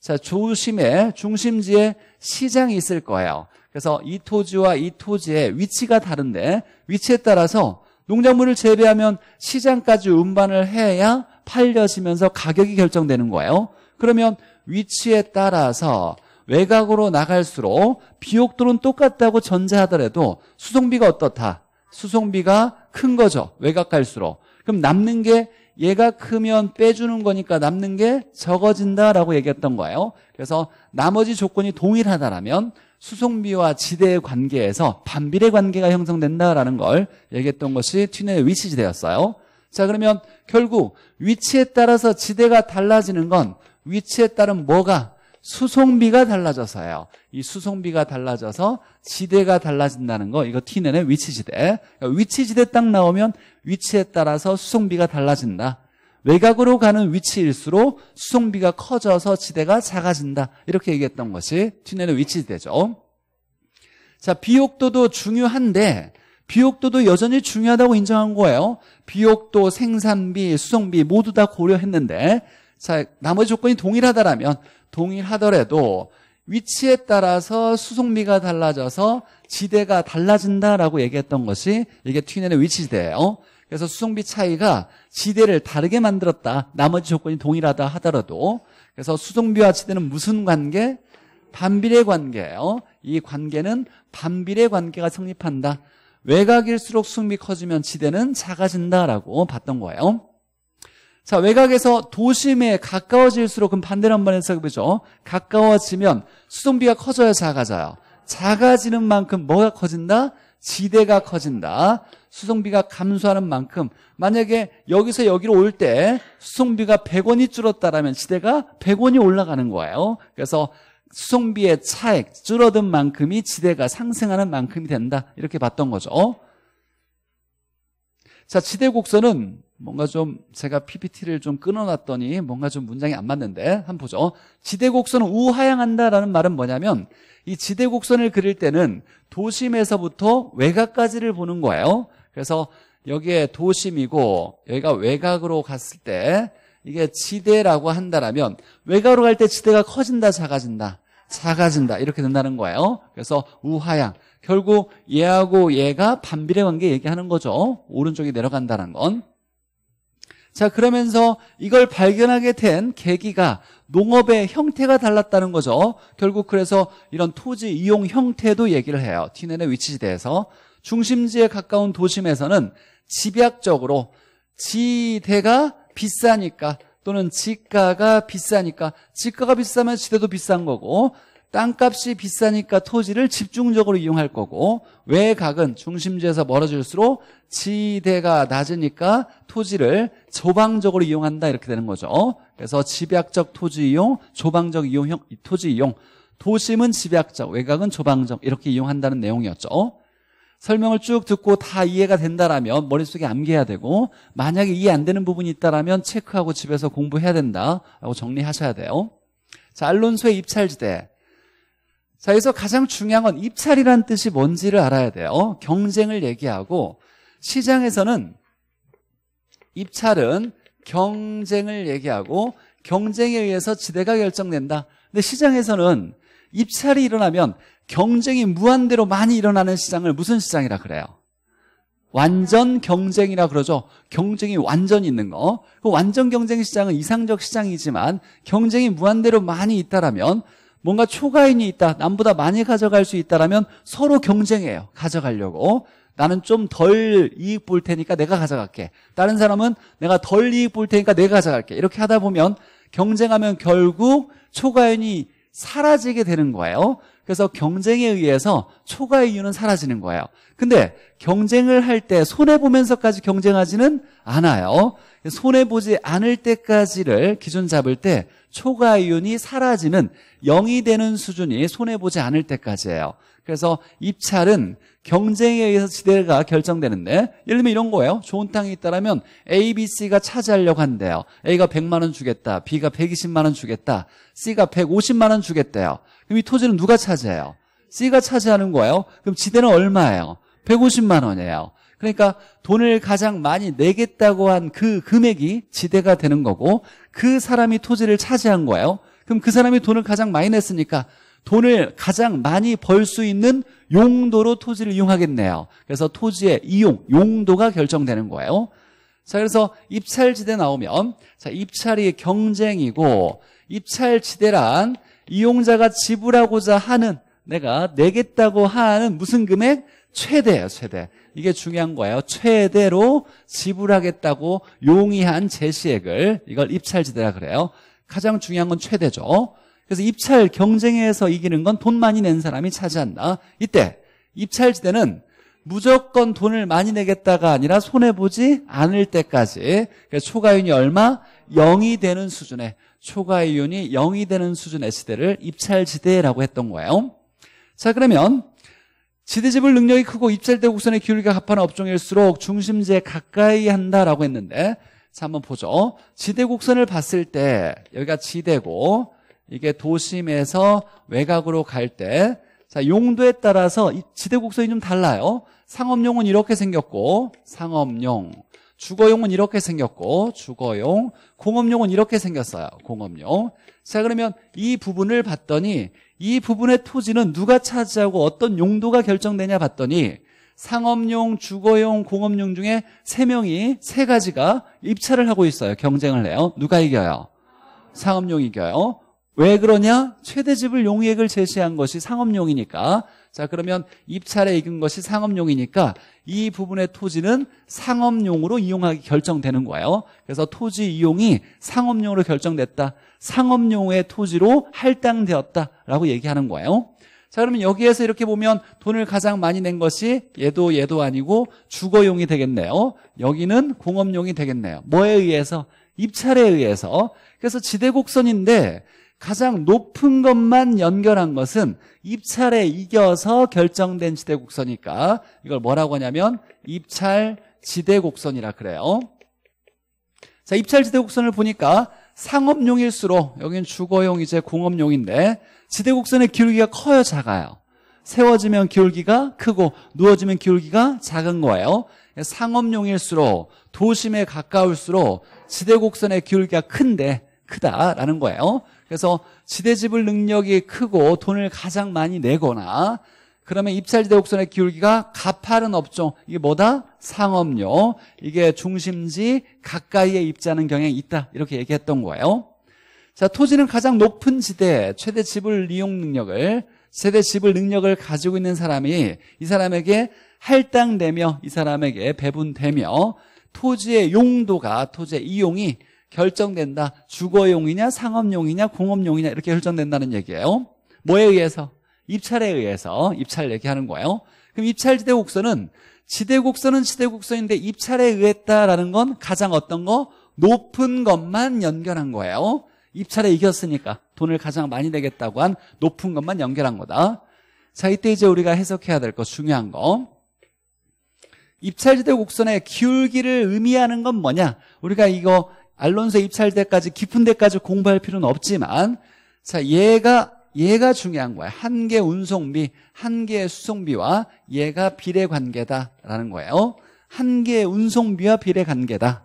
자, 조심의 중심지에 시장이 있을 거예요. 그래서 이 토지와 이 토지의 위치가 다른데 위치에 따라서 농작물을 재배하면 시장까지 운반을 해야 팔려지면서 가격이 결정되는 거예요. 그러면 위치에 따라서 외곽으로 나갈수록 비옥들은 똑같다고 전제하더라도 수송비가 어떻다? 수송비가 큰 거죠. 외곽 갈수록. 그럼 남는 게 얘가 크면 빼주는 거니까 남는 게 적어진다라고 얘기했던 거예요. 그래서 나머지 조건이 동일하다라면 수송비와 지대의 관계에서 반비례 관계가 형성된다라는 걸 얘기했던 것이 튀의 위치지대였어요. 자 그러면 결국 위치에 따라서 지대가 달라지는 건 위치에 따른 뭐가 수송비가 달라져서요. 이 수송비가 달라져서 지대가 달라진다는 거, 이거 티내는 위치지대. 그러니까 위치지대 딱 나오면 위치에 따라서 수송비가 달라진다. 외곽으로 가는 위치일수록 수송비가 커져서 지대가 작아진다. 이렇게 얘기했던 것이 티내는 위치지대죠. 자, 비옥도도 중요한데, 비옥도도 여전히 중요하다고 인정한 거예요. 비옥도, 생산비, 수송비 모두 다 고려했는데, 자, 나머지 조건이 동일하다라면 동일하더라도 위치에 따라서 수송비가 달라져서 지대가 달라진다라고 얘기했던 것이 이게 튜는의 위치지대예요. 그래서 수송비 차이가 지대를 다르게 만들었다. 나머지 조건이 동일하다 하더라도 그래서 수송비와 지대는 무슨 관계? 반비례 관계예요. 이 관계는 반비례 관계가 성립한다. 외곽일수록 수송비 커지면 지대는 작아진다라고 봤던 거예요. 자, 외곽에서 도심에 가까워질수록 그럼 반대로 한번 해석해 보죠. 가까워지면 수동비가 커져야 작아져요. 작아지는 만큼 뭐가 커진다? 지대가 커진다. 수송비가 감소하는 만큼 만약에 여기서 여기로 올 때 수송비가 100원이 줄었다라면 지대가 100원이 올라가는 거예요. 그래서 수송비의 차액 줄어든 만큼이 지대가 상승하는 만큼이 된다. 이렇게 봤던 거죠. 자, 지대 곡선은 뭔가 좀 제가 PPT를 좀 끊어놨더니 뭔가 좀 문장이 안 맞는데 한번 보죠. 지대곡선은 우하향한다라는 말은 뭐냐면 이 지대곡선을 그릴 때는 도심에서부터 외곽까지를 보는 거예요. 그래서 여기에 도심이고 여기가 외곽으로 갔을 때 이게 지대라고 한다라면 외곽으로 갈 때 지대가 커진다 작아진다 작아진다 이렇게 된다는 거예요. 그래서 우하향 결국 얘하고 얘가 반비례 관계 얘기하는 거죠. 오른쪽이 내려간다는 건. 자, 그러면서 이걸 발견하게 된 계기가 농업의 형태가 달랐다는 거죠. 결국 그래서 이런 토지 이용 형태도 얘기를 해요. 티넨의 위치지대에서. 중심지에 가까운 도심에서는 집약적으로 지대가 비싸니까 또는 지가가 비싸니까 지가가 비싸면 지대도 비싼 거고 땅값이 비싸니까 토지를 집중적으로 이용할 거고 외곽은 중심지에서 멀어질수록 지대가 낮으니까 토지를 조방적으로 이용한다 이렇게 되는 거죠. 그래서 집약적 토지 이용, 조방적 이용 토지 이용, 도심은 집약적, 외곽은 조방적 이렇게 이용한다는 내용이었죠. 설명을 쭉 듣고 다 이해가 된다라면 머릿속에 암기해야 되고 만약에 이해 안 되는 부분이 있다라면 체크하고 집에서 공부해야 된다라고 정리하셔야 돼요. 자, 알론소의 입찰지대. 자, 여기서 가장 중요한 건 입찰이란 뜻이 뭔지를 알아야 돼요. 어? 경쟁을 얘기하고 시장에서는 입찰은 경쟁을 얘기하고 경쟁에 의해서 지대가 결정된다. 근데 시장에서는 입찰이 일어나면 경쟁이 무한대로 많이 일어나는 시장을 무슨 시장이라 그래요? 완전 경쟁이라 그러죠. 경쟁이 완전 있는 거. 그 완전 경쟁 시장은 이상적 시장이지만 경쟁이 무한대로 많이 있다라면 뭔가 초과인이 있다 남보다 많이 가져갈 수 있다라면 서로 경쟁해요 가져가려고 어? 나는 좀 덜 이익 볼 테니까 내가 가져갈게 다른 사람은 내가 덜 이익 볼 테니까 내가 가져갈게 이렇게 하다 보면 경쟁하면 결국 초과인이 사라지게 되는 거예요 그래서 경쟁에 의해서 초과 이유는 사라지는 거예요 근데 경쟁을 할 때 손해보면서까지 경쟁하지는 않아요 손해보지 않을 때까지를 기준 잡을 때 초과 이윤이 사라지는 0이 되는 수준이 손해보지 않을 때까지예요. 그래서 입찰은 경쟁에 의해서 지대가 결정되는데 예를 들면 이런 거예요. 좋은 땅이 있다면 A, B, C가 차지하려고 한대요. A가 100만 원 주겠다. B가 120만 원 주겠다. C가 150만 원 주겠대요. 그럼 이 토지는 누가 차지해요? C가 차지하는 거예요. 그럼 지대는 얼마예요? 150만 원이에요. 그러니까 돈을 가장 많이 내겠다고 한 그 금액이 지대가 되는 거고 그 사람이 토지를 차지한 거예요. 그럼 그 사람이 돈을 가장 많이 냈으니까 돈을 가장 많이 벌 수 있는 용도로 토지를 이용하겠네요. 그래서 토지의 이용, 용도가 결정되는 거예요. 자, 그래서 입찰지대 나오면 자, 입찰이 경쟁이고 입찰지대란 이용자가 지불하고자 하는 내가 내겠다고 하는 무슨 금액? 최대예요, 최대. 이게 중요한 거예요. 최대로 지불하겠다고 용이한 제시액을 이걸 입찰지대라 그래요. 가장 중요한 건 최대죠. 그래서 입찰 경쟁에서 이기는 건 돈 많이 낸 사람이 차지한다. 이때 입찰지대는 무조건 돈을 많이 내겠다가 아니라 손해보지 않을 때까지 그래서 그러니까 초과윤이 얼마? 0이 되는 수준의 초과이윤이 0이 되는 수준의 시대를 입찰지대라고 했던 거예요 자 그러면 지대집을 능력이 크고 입찰대 국선의 기울기가 합한 업종일수록 중심지에 가까이 한다라고 했는데 자 한번 보죠. 지대 곡선을 봤을 때 여기가 지대고 이게 도심에서 외곽으로 갈 때 자 용도에 따라서 이 지대 곡선이 좀 달라요. 상업용은 이렇게 생겼고 상업용 주거용은 이렇게 생겼고 주거용 공업용은 이렇게 생겼어요. 공업용 자 그러면 이 부분을 봤더니 이 부분의 토지는 누가 차지하고 어떤 용도가 결정되냐 봤더니 상업용, 주거용, 공업용 중에 세명이세 가지가 입찰을 하고 있어요 경쟁을 해요 누가 이겨요? 상업용 이겨요 이왜 그러냐? 최대지불 용액을 제시한 것이 상업용이니까 자 그러면 입찰에 익은 것이 상업용이니까 이 부분의 토지는 상업용으로 이용하기 결정되는 거예요 그래서 토지 이용이 상업용으로 결정됐다 상업용의 토지로 할당되었다라고 얘기하는 거예요 자 그러면 여기에서 이렇게 보면 돈을 가장 많이 낸 것이 얘도 얘도 아니고 주거용이 되겠네요 여기는 공업용이 되겠네요 뭐에 의해서? 입찰에 의해서 그래서 지대곡선인데 가장 높은 것만 연결한 것은 입찰에 이겨서 결정된 지대곡선이니까 이걸 뭐라고 하냐면 입찰 지대곡선이라 그래요 자 입찰 지대곡선을 보니까 상업용일수록 여기는 주거용 이제 공업용인데 지대곡선의 기울기가 커요 작아요 세워지면 기울기가 크고 누워지면 기울기가 작은 거예요 상업용일수록 도심에 가까울수록 지대곡선의 기울기가 큰데 크다라는 거예요 그래서 지대지불 능력이 크고 돈을 가장 많이 내거나 그러면 입찰지대 옥선의 기울기가 가파른 업종 이게 뭐다? 상업료 이게 중심지 가까이에 입자는 경향이 있다 이렇게 얘기했던 거예요 자 토지는 가장 높은 지대 최대 지불 이용 능력을 최대 지불 능력을 가지고 있는 사람이 이 사람에게 할당되며 이 사람에게 배분되며 토지의 용도가 토지의 이용이 결정된다. 주거용이냐, 상업용이냐, 공업용이냐 이렇게 결정된다는 얘기예요. 뭐에 의해서? 입찰에 의해서 입찰 얘기하는 거예요. 그럼 입찰 지대 곡선은 지대 곡선은 지대 곡선인데 입찰에 의했다라는 건 가장 어떤 거? 높은 것만 연결한 거예요. 입찰에 이겼으니까 돈을 가장 많이 내겠다고 한 높은 것만 연결한 거다. 자, 이때 이제 우리가 해석해야 될 거 중요한 거. 입찰지대 곡선의 기울기를 의미하는 건 뭐냐? 우리가 이거 알론서 입찰 때까지 깊은 데까지 공부할 필요는 없지만 자 얘가 얘가 중요한 거야 한개 운송비 한 개의 수송비와 얘가 비례 관계다라는 거예요 한 개의 운송비와 비례 관계다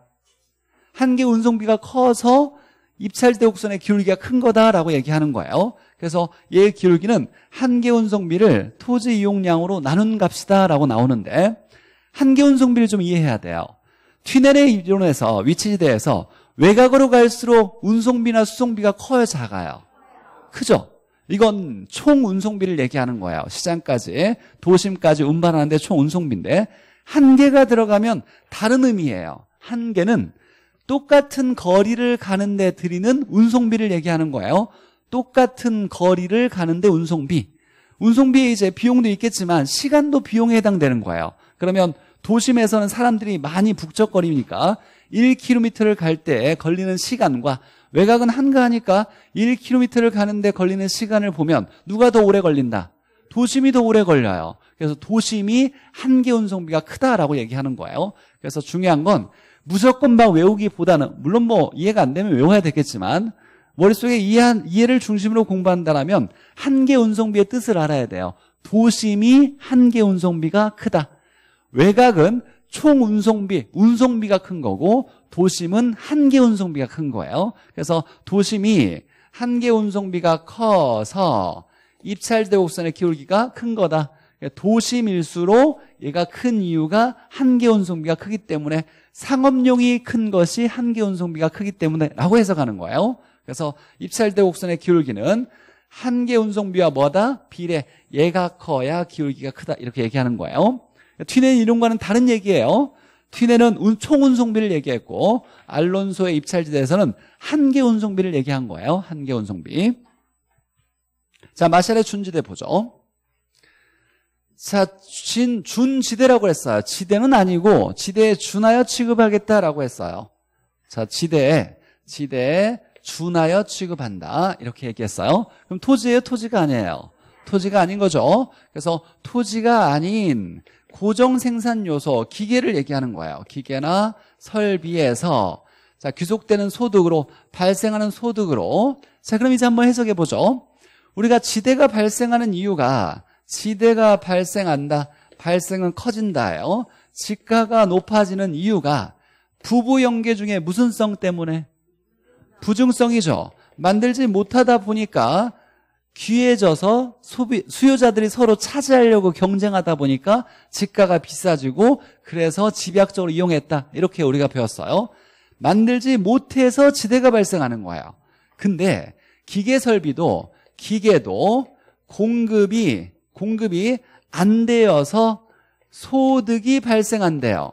한개 운송비가 커서 입찰대 곡선의 기울기가 큰 거다라고 얘기하는 거예요 그래서 얘의 기울기는 한개 운송비를 토지 이용량으로 나눈 값이다라고 나오는데 한개 운송비를 좀 이해해야 돼요 튜넬의 이론에서 위치지대에서 외곽으로 갈수록 운송비나 수송비가 커요, 작아요? 크죠? 이건 총 운송비를 얘기하는 거예요. 시장까지, 도심까지 운반하는데 총 운송비인데 한 개가 들어가면 다른 의미예요. 한 개는 똑같은 거리를 가는데 드리는 운송비를 얘기하는 거예요. 똑같은 거리를 가는데 운송비. 운송비에 이제 비용도 있겠지만 시간도 비용에 해당되는 거예요. 그러면 도심에서는 사람들이 많이 북적거리니까 1km를 갈 때 걸리는 시간과 외곽은 한가하니까 1km를 가는데 걸리는 시간을 보면 누가 더 오래 걸린다? 도심이 더 오래 걸려요. 그래서 도심이 한계 운송비가 크다라고 얘기하는 거예요. 그래서 중요한 건 무조건 막 외우기보다는 물론 뭐 이해가 안 되면 외워야 되겠지만 머릿속에 이해한, 이해를 중심으로 공부한다라면 한계 운송비의 뜻을 알아야 돼요. 도심이 한계 운송비가 크다. 외곽은 총 운송비, 운송비가 큰 거고 도심은 한개 운송비가 큰 거예요. 그래서 도심이 한개 운송비가 커서 입찰대 곡선의 기울기가 큰 거다. 도심일수록 얘가 큰 이유가 한개 운송비가 크기 때문에 상업용이 큰 것이 한개 운송비가 크기 때문에 라고 해석하는 거예요. 그래서 입찰대 곡선의 기울기는 한개 운송비와 뭐다? 비례 얘가 커야 기울기가 크다 이렇게 얘기하는 거예요. 튀는 이론과는 다른 얘기예요. 튀네는 총 운송비를 얘기했고 알론소의 입찰지대에서는 한계 운송비를 얘기한 거예요. 한계 운송비. 자, 마샬의 준지대 보죠. 자, 진, 준지대라고 했어요. 지대는 아니고 지대에 준하여 취급하겠다라고 했어요. 자, 지대에 지대에 준하여 취급한다 이렇게 얘기했어요. 그럼 토지예요, 토지가 아니에요. 토지가 아닌 거죠. 그래서 토지가 아닌 고정 생산 요소 기계를 얘기하는 거예요. 기계나 설비에서 자 귀속되는 소득으로 발생하는 소득으로 자 그럼 이제 한번 해석해 보죠. 우리가 지대가 발생하는 이유가 지대가 발생한다. 발생은 커진다요. 예 지가가 높아지는 이유가 부부 연계 중에 무슨 성 때문에? 부중성이죠. 만들지 못하다 보니까 귀해져서 소비, 수요자들이 서로 차지하려고 경쟁하다 보니까 집가가 비싸지고 그래서 집약적으로 이용했다. 이렇게 우리가 배웠어요. 만들지 못해서 지대가 발생하는 거예요. 근데 기계 설비도 기계도 공급이 공급이 안 되어서 소득이 발생한대요.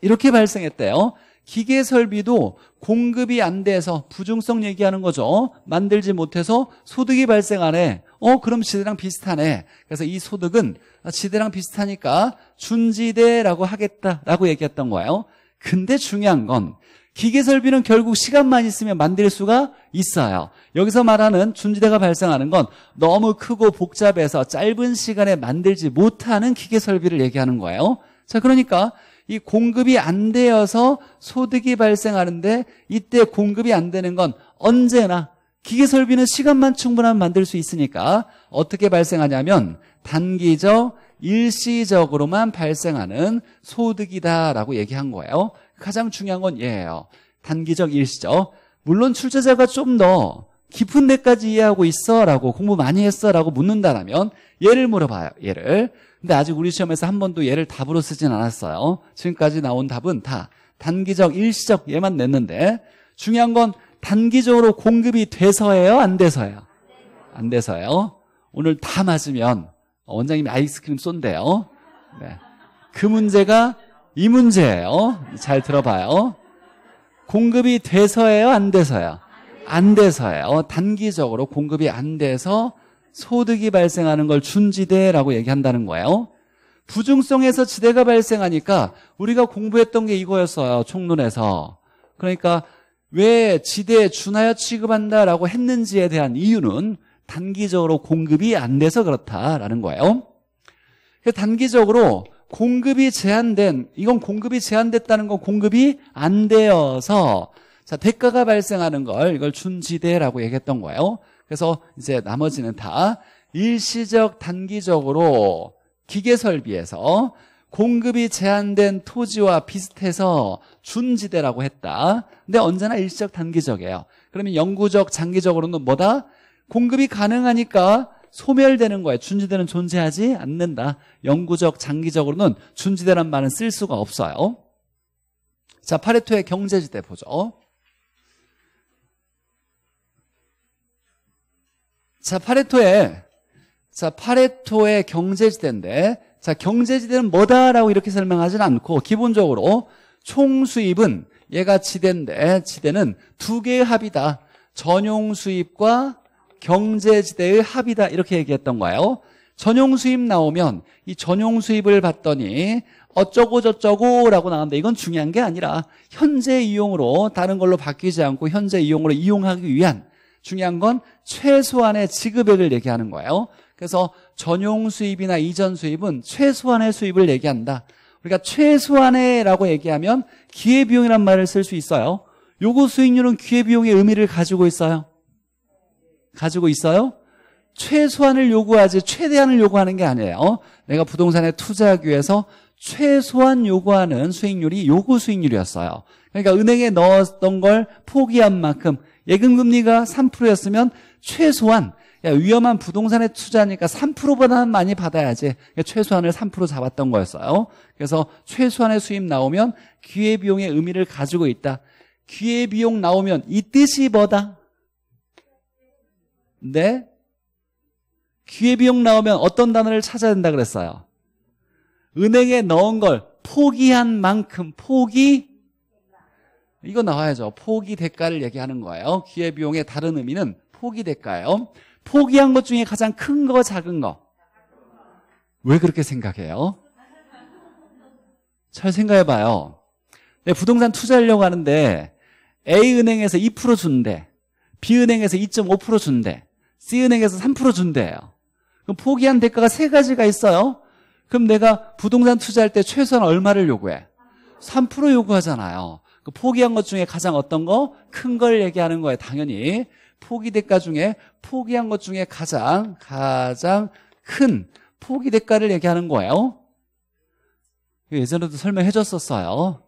이렇게 발생했대요. 기계 설비도 공급이 안 돼서 부중성 얘기하는 거죠. 만들지 못해서 소득이 발생 하네어 그럼 지대랑 비슷하네. 그래서 이 소득은 아, 지대랑 비슷하니까 준지대라고 하겠다라고 얘기했던 거예요. 근데 중요한 건 기계설비는 결국 시간만 있으면 만들 수가 있어요. 여기서 말하는 준지대가 발생하는 건 너무 크고 복잡해서 짧은 시간에 만들지 못하는 기계설비를 얘기하는 거예요. 자 그러니까 이 공급이 안 되어서 소득이 발생하는데 이때 공급이 안 되는 건 언제나 기계 설비는 시간만 충분하면 만들 수 있으니까 어떻게 발생하냐면 단기적 일시적으로만 발생하는 소득이다라고 얘기한 거예요. 가장 중요한 건 얘예요. 단기적 일시적. 물론 출제자가 좀더 깊은 데까지 이해하고 있어? 라고 공부 많이 했어? 라고 묻는다라면 얘를 물어봐요. 얘를. 근데 아직 우리 시험에서 한 번도 얘를 답으로 쓰진 않았어요. 지금까지 나온 답은 다 단기적, 일시적 얘만 냈는데 중요한 건 단기적으로 공급이 돼서예요? 안 돼서예요? 안 돼서요. 오늘 다 맞으면 원장님이 아이스크림 쏜대요. 네. 그 문제가 이 문제예요. 잘 들어봐요. 공급이 돼서예요? 안 돼서요? 안 돼서예요. 어, 단기적으로 공급이 안 돼서 소득이 발생하는 걸 준지대라고 얘기한다는 거예요. 부중성에서 지대가 발생하니까 우리가 공부했던 게 이거였어요. 총론에서. 그러니까 왜 지대에 준하여 취급한다라고 했는지에 대한 이유는 단기적으로 공급이 안 돼서 그렇다라는 거예요. 단기적으로 공급이 제한된 이건 공급이 제한됐다는 건 공급이 안 되어서 자, 대가가 발생하는 걸 이걸 준지대라고 얘기했던 거예요. 그래서 이제 나머지는 다 일시적 단기적으로 기계 설비에서 공급이 제한된 토지와 비슷해서 준지대라고 했다. 근데 언제나 일시적 단기적이에요. 그러면 영구적 장기적으로는 뭐다? 공급이 가능하니까 소멸되는 거예요. 준지대는 존재하지 않는다. 영구적 장기적으로는 준지대란 말은 쓸 수가 없어요. 자, 파레토의 경제지대 보죠. 자, 파레토의 자, 파레토의 경제지대인데 자, 경제지대는 뭐다라고 이렇게 설명하진 않고 기본적으로 총 수입은 얘가 지대인데 지대는 두 개의 합이다. 전용 수입과 경제지대의 합이다. 이렇게 얘기했던 거예요. 전용 수입 나오면 이 전용 수입을 봤더니 어쩌고 저쩌고 라고 나왔는데 이건 중요한 게 아니라 현재 이용으로 다른 걸로 바뀌지 않고 현재 이용으로 이용하기 위한 중요한 건 최소한의 지급액을 얘기하는 거예요. 그래서 전용 수입이나 이전 수입은 최소한의 수입을 얘기한다. 우리가 최소한의라고 얘기하면 기회비용이란 말을 쓸 수 있어요. 요구 수익률은 기회비용의 의미를 가지고 있어요. 가지고 있어요? 최소한을 요구하지 최대한을 요구하는 게 아니에요. 내가 부동산에 투자하기 위해서 최소한 요구하는 수익률이 요구 수익률이었어요. 그러니까 은행에 넣었던 걸 포기한 만큼 예금금리가 3%였으면 최소한 야, 위험한 부동산에 투자하니까 3%보다는 많이 받아야지. 그러니까 최소한을 3% 잡았던 거였어요. 그래서 최소한의 수입 나오면 기회비용의 의미를 가지고 있다. 기회비용 나오면 이 뜻이 뭐다? 네? 기회비용 나오면 어떤 단어를 찾아야 된다 그랬어요? 은행에 넣은 걸 포기한 만큼 포기 이거 나와야죠. 포기 대가를 얘기하는 거예요. 기회비용의 다른 의미는 포기 대가예요. 포기한 것 중에 가장 큰 거, 작은 거. 왜 그렇게 생각해요? 잘 생각해봐요. 내 부동산 투자하려고 하는데 A은행에서 2% 준대. B은행에서 2.5% 준대. C은행에서 3% 준대요. 예 그럼 포기한 대가가 세 가지가 있어요. 그럼 내가 부동산 투자할 때 최소한 얼마를 요구해? 3% 요구하잖아요. 그 포기한 것 중에 가장 어떤 거? 큰 걸 얘기하는 거예요. 당연히. 포기 대가 중에 포기한 것 중에 가장 가장 큰 포기 대가를 얘기하는 거예요. 예전에도 설명해 줬었어요.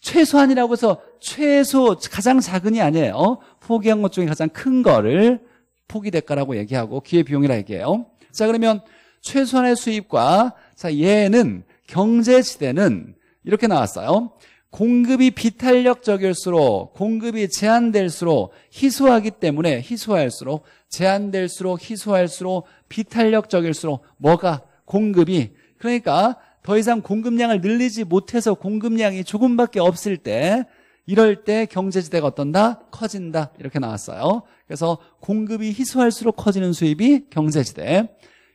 최소한이라고 해서 최소 가장 작은이 아니에요. 포기한 것 중에 가장 큰 거를 포기 대가라고 얘기하고 기회 비용이라 얘기해요. 자, 그러면 최소한의 수입과 자, 얘는 경제 지대는 이렇게 나왔어요. 공급이 비탄력적일수록 공급이 제한될수록 희소하기 때문에 희소할수록 제한될수록 희소할수록 비탄력적일수록 뭐가 공급이 그러니까 더 이상 공급량을 늘리지 못해서 공급량이 조금밖에 없을 때 이럴 때 경제지대가 어떤다? 커진다 이렇게 나왔어요 그래서 공급이 희소할수록 커지는 수입이 경제지대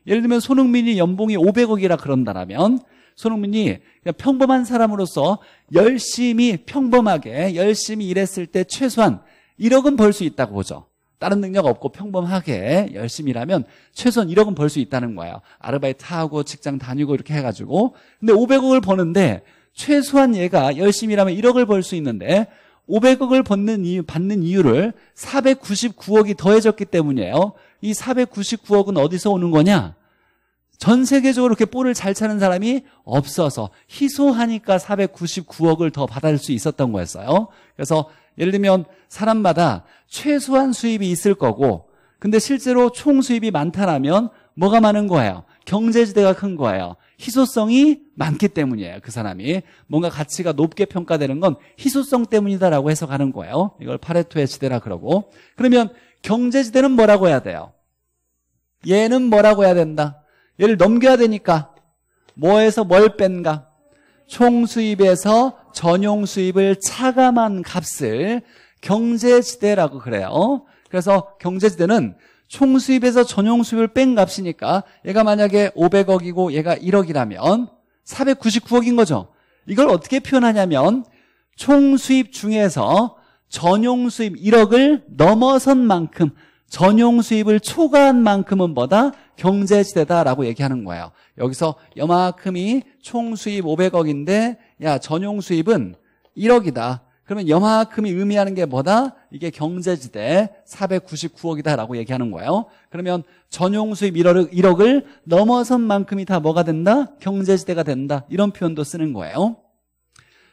예를 들면 손흥민이 연봉이 500억이라 그런다면 라 손흥민이 그러니까 평범한 사람으로서 열심히 평범하게 열심히 일했을 때 최소한 1억은 벌 수 있다고 보죠. 다른 능력 없고 평범하게 열심히 일하면 최소한 1억은 벌 수 있다는 거예요. 아르바이트 하고 직장 다니고 이렇게 해가지고 근데 500억을 버는데 최소한 얘가 열심히 일하면 1억을 벌 수 있는데 500억을 받는, 이유, 받는 이유를 499억이 더해졌기 때문이에요. 이 499억은 어디서 오는 거냐? 전 세계적으로 이렇게 볼을 잘 차는 사람이 없어서 희소하니까 499억을 더 받을 수 있었던 거였어요. 그래서 예를 들면 사람마다 최소한 수입이 있을 거고 근데 실제로 총 수입이 많다라면 뭐가 많은 거예요? 경제지대가 큰 거예요. 희소성이 많기 때문이에요. 그 사람이 뭔가 가치가 높게 평가되는 건 희소성 때문이다라고 해서 가는 거예요. 이걸 파레토의 지대라 그러고 그러면 경제지대는 뭐라고 해야 돼요? 얘는 뭐라고 해야 된다? 얘를 넘겨야 되니까 뭐에서 뭘 뺀가? 총 수입에서 전용 수입을 차감한 값을 경제지대라고 그래요. 그래서 경제지대는 총 수입에서 전용 수입을 뺀 값이니까 얘가 만약에 500억이고 얘가 1억이라면 499억인 거죠. 이걸 어떻게 표현하냐면 총 수입 중에서 전용 수입 1억을 넘어선 만큼 전용 수입을 초과한 만큼은 뭐다? 경제지대다라고 얘기하는 거예요. 여기서 여만큼이총 수입 500억인데 야 전용 수입은 1억이다. 그러면 여만큼이 의미하는 게 뭐다? 이게 경제지대 499억이다라고 얘기하는 거예요. 그러면 전용 수입 1억, 1억을 넘어선 만큼이 다 뭐가 된다? 경제지대가 된다. 이런 표현도 쓰는 거예요.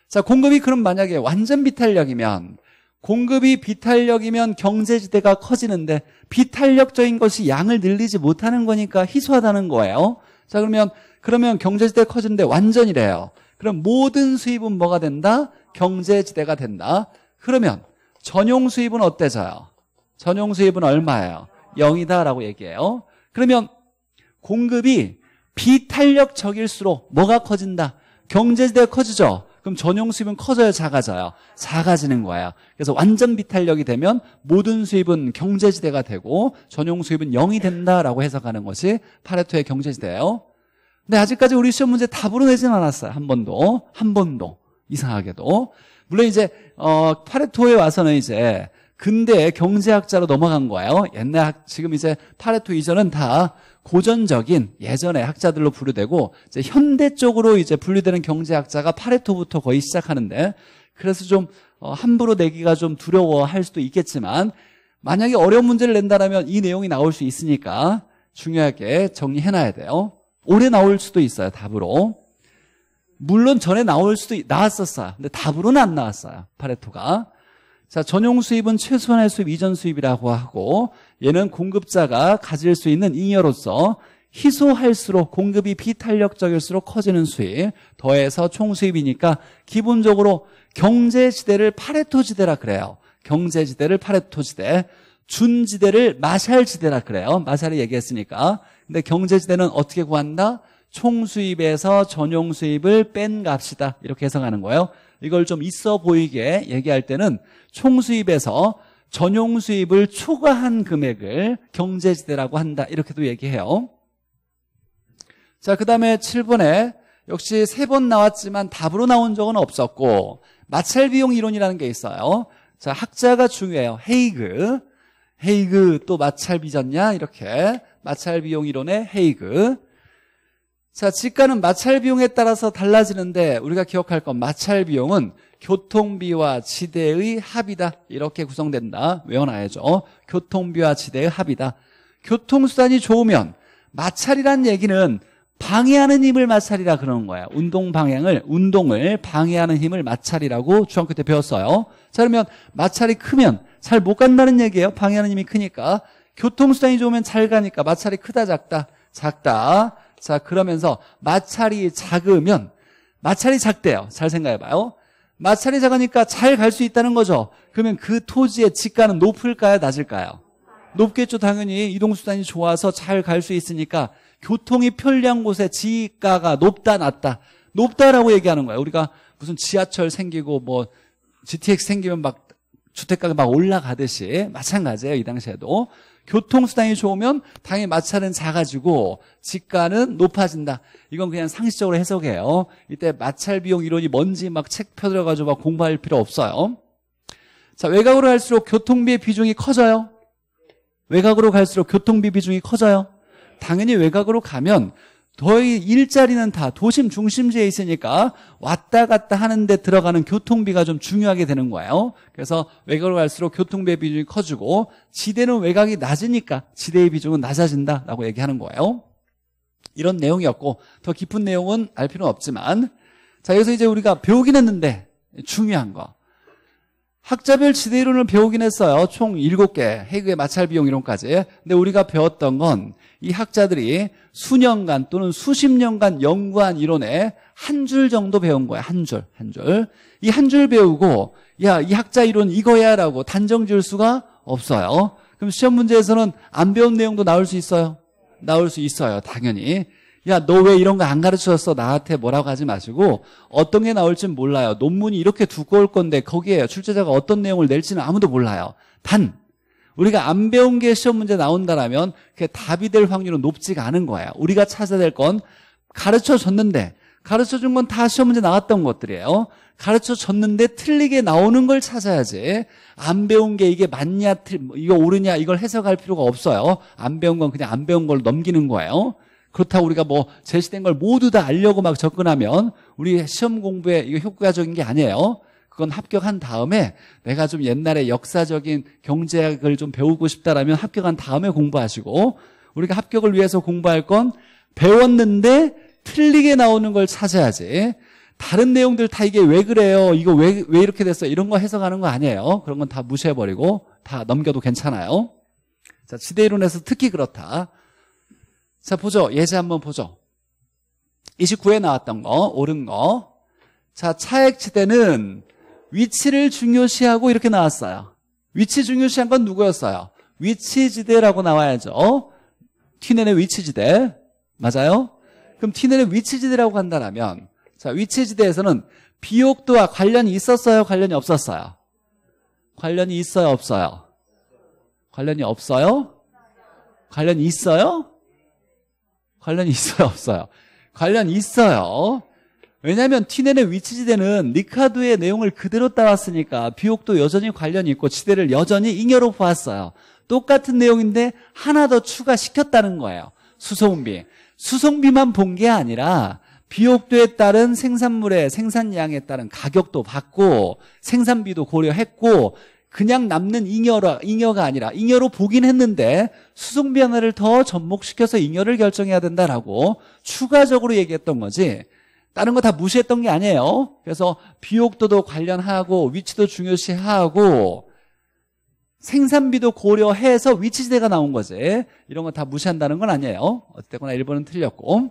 자 공급이 그럼 만약에 완전 비탄력이면 공급이 비탄력이면 경제지대가 커지는데 비탄력적인 것이 양을 늘리지 못하는 거니까 희소하다는 거예요. 자 그러면 그러면 경제지대 커지는데 완전이래요. 그럼 모든 수입은 뭐가 된다? 경제지대가 된다. 그러면 전용 수입은 어때서요 전용 수입은 얼마예요? 0이다라고 얘기해요. 그러면 공급이 비탄력적일수록 뭐가 커진다? 경제지대가 커지죠. 그럼 전용 수입은 커져요, 작아져요? 작아지는 거예요. 그래서 완전 비탄력이 되면 모든 수입은 경제지대가 되고 전용 수입은 0이 된다라고 해석하는 것이 파레토의 경제지대예요. 근데 아직까지 우리 시험 문제 답으로 내진 않았어요. 한 번도. 한 번도. 이상하게도. 물론 이제 어 파레토에 와서는 이제 근데 경제학자로 넘어간 거예요. 옛날 지금 이제 파레토 이전은 다 고전적인 예전의 학자들로 분류되고 이제 현대 쪽으로 이제 분류되는 경제학자가 파레토부터 거의 시작하는데 그래서 좀 어, 함부로 내기가 좀 두려워할 수도 있겠지만 만약에 어려운 문제를 낸다면 라이 내용이 나올 수 있으니까 중요하게 정리해놔야 돼요. 오래 나올 수도 있어요, 답으로. 물론 전에 나올 수도 나왔었어요. 근데 답으로는 안 나왔어요, 파레토가. 자, 전용 수입은 최소한의 수입 이전 수입이라고 하고 얘는 공급자가 가질 수 있는 잉여로서 희소할수록 공급이 비탄력적일수록 커지는 수입 더해서 총수입이니까 기본적으로 경제지대를 파레토지대라 그래요. 경제지대를 파레토지대 준지대를 마샬지대라 그래요. 마샬이 얘기했으니까 근데 경제지대는 어떻게 구한다? 총수입에서 전용수입을 뺀 값이다 이렇게 해석하는 거예요 이걸 좀 있어 보이게 얘기할 때는 총수입에서 전용 수입을 초과한 금액을 경제지대라고 한다 이렇게도 얘기해요 자그 다음에 7번에 역시 세 번 나왔지만 답으로 나온 적은 없었고 마찰 비용 이론이라는 게 있어요 자 학자가 중요해요 헤이그 헤이그 또 마찰 비전냐 이렇게 마찰 비용 이론의 헤이그 자, 직가는 마찰 비용에 따라서 달라지는데 우리가 기억할 건 마찰 비용은 교통비와 지대의 합이다. 이렇게 구성된다. 외워놔야죠. 교통비와 지대의 합이다. 교통수단이 좋으면 마찰이란 얘기는 방해하는 힘을 마찰이라 그러는 거야. 운동 방향을, 운동을 방해하는 힘을 마찰이라고 중학교 때 배웠어요. 자, 그러면 마찰이 크면 잘 못 간다는 얘기예요. 방해하는 힘이 크니까. 교통수단이 좋으면 잘 가니까 마찰이 크다, 작다, 작다. 자, 그러면서 마찰이 작으면 마찰이 작대요. 잘 생각해 봐요. 마찰이 작으니까 잘 갈 수 있다는 거죠. 그러면 그 토지의 집가는 높을까요? 낮을까요? 높겠죠. 당연히 이동수단이 좋아서 잘 갈 수 있으니까 교통이 편리한 곳에 지가가 높다 낮다. 높다라고 얘기하는 거예요. 우리가 무슨 지하철 생기고 뭐 GTX 생기면 막 주택가가 막 올라가듯이 마찬가지예요. 이 당시에도. 교통수단이 좋으면 당연히 마찰은 작아지고 직가는 높아진다. 이건 그냥 상식적으로 해석해요. 이때 마찰 비용 이론이 뭔지 막 책 펴들어가지고 막 공부할 필요 없어요. 자, 외곽으로 갈수록 교통비의 비중이 커져요. 외곽으로 갈수록 교통비 비중이 커져요. 당연히 외곽으로 가면 거의 일자리는 다 도심 중심지에 있으니까 왔다 갔다 하는데 들어가는 교통비가 좀 중요하게 되는 거예요. 그래서 외곽으로 갈수록 교통비의 비중이 커지고 지대는 외곽이 낮으니까 지대의 비중은 낮아진다라고 얘기하는 거예요. 이런 내용이었고 더 깊은 내용은 알 필요는 없지만 자 여기서 이제 우리가 배우긴 했는데 중요한 거 학자별 지대 이론을 배우긴 했어요. 총 7개. 해그의 마찰 비용 이론까지. 근데 우리가 배웠던 건 이 학자들이 수년간 또는 수십 년간 연구한 이론에 한 줄 정도 배운 거야. 한 줄, 한 줄. 이 한 줄 배우고 야, 이 학자 이론 이거야라고 단정 지을 수가 없어요. 그럼 시험 문제에서는 안 배운 내용도 나올 수 있어요. 나올 수 있어요. 당연히. 야, 너 왜 이런 거 안 가르쳐줬어? 나한테 뭐라고 하지 마시고, 어떤 게 나올진 몰라요. 논문이 이렇게 두꺼울 건데, 거기에 출제자가 어떤 내용을 낼지는 아무도 몰라요. 단, 우리가 안 배운 게 시험 문제 나온다라면, 그게 답이 될 확률은 높지가 않은 거예요. 우리가 찾아야 될 건, 가르쳐 줬는데, 가르쳐 준 건 다 시험 문제 나왔던 것들이에요. 가르쳐 줬는데 틀리게 나오는 걸 찾아야지. 안 배운 게 이게 맞냐, 이거 옳으냐, 이걸 해석할 필요가 없어요. 안 배운 건 그냥 안 배운 걸 넘기는 거예요. 그렇다고 우리가 뭐 제시된 걸 모두 다 알려고 막 접근하면 우리 시험 공부에 이거 효과적인 게 아니에요. 그건 합격한 다음에 내가 좀 옛날에 역사적인 경제학을 좀 배우고 싶다라면 합격한 다음에 공부하시고 우리가 합격을 위해서 공부할 건 배웠는데 틀리게 나오는 걸 찾아야지. 다른 내용들 다 이게 왜 그래요? 이거 왜, 왜 이렇게 됐어? 이런 거 해석하는 거 아니에요. 그런 건 다 무시해버리고 다 넘겨도 괜찮아요. 자, 지대이론에서 특히 그렇다. 자, 보죠. 예제 한번 보죠. 29에 나왔던 거, 옳은 거. 자, 차액지대는 위치를 중요시하고 이렇게 나왔어요. 위치 중요시한 건 누구였어요? 위치지대라고 나와야죠. 티넨의 위치지대. 맞아요? 그럼 티넨의 위치지대라고 한다면, 자, 위치지대에서는 비옥도와 관련이 있었어요? 관련이 없었어요? 관련이 있어요? 없어요? 관련이 없어요? 관련이 있어요? 관련이 있어요, 없어요? 관련 있어요. 왜냐하면 티넨의 위치지대는 리카드의 내용을 그대로 따왔으니까 비옥도 여전히 관련이 있고 지대를 여전히 잉여로 보았어요. 똑같은 내용인데 하나 더 추가시켰다는 거예요. 수송비. 수송비만 본 게 아니라 비옥도에 따른 생산물의 생산량에 따른 가격도 받고 생산비도 고려했고 그냥 남는 잉여라, 잉여가 아니라 잉여로 보긴 했는데 수송 변화를 더 접목시켜서 잉여를 결정해야 된다라고 추가적으로 얘기했던 거지 다른 거 다 무시했던 게 아니에요 그래서 비옥도도 관련하고 위치도 중요시하고 생산비도 고려해서 위치지대가 나온 거지 이런 거 다 무시한다는 건 아니에요 어쨌거나 1번은 틀렸고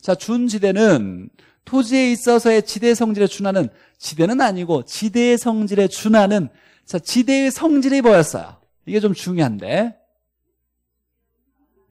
자 준지대는 토지에 있어서의 지대 성질에 준하는 지대는 아니고 지대의 성질에 준하는 자, 지대의 성질이 뭐였어요 이게 좀 중요한데.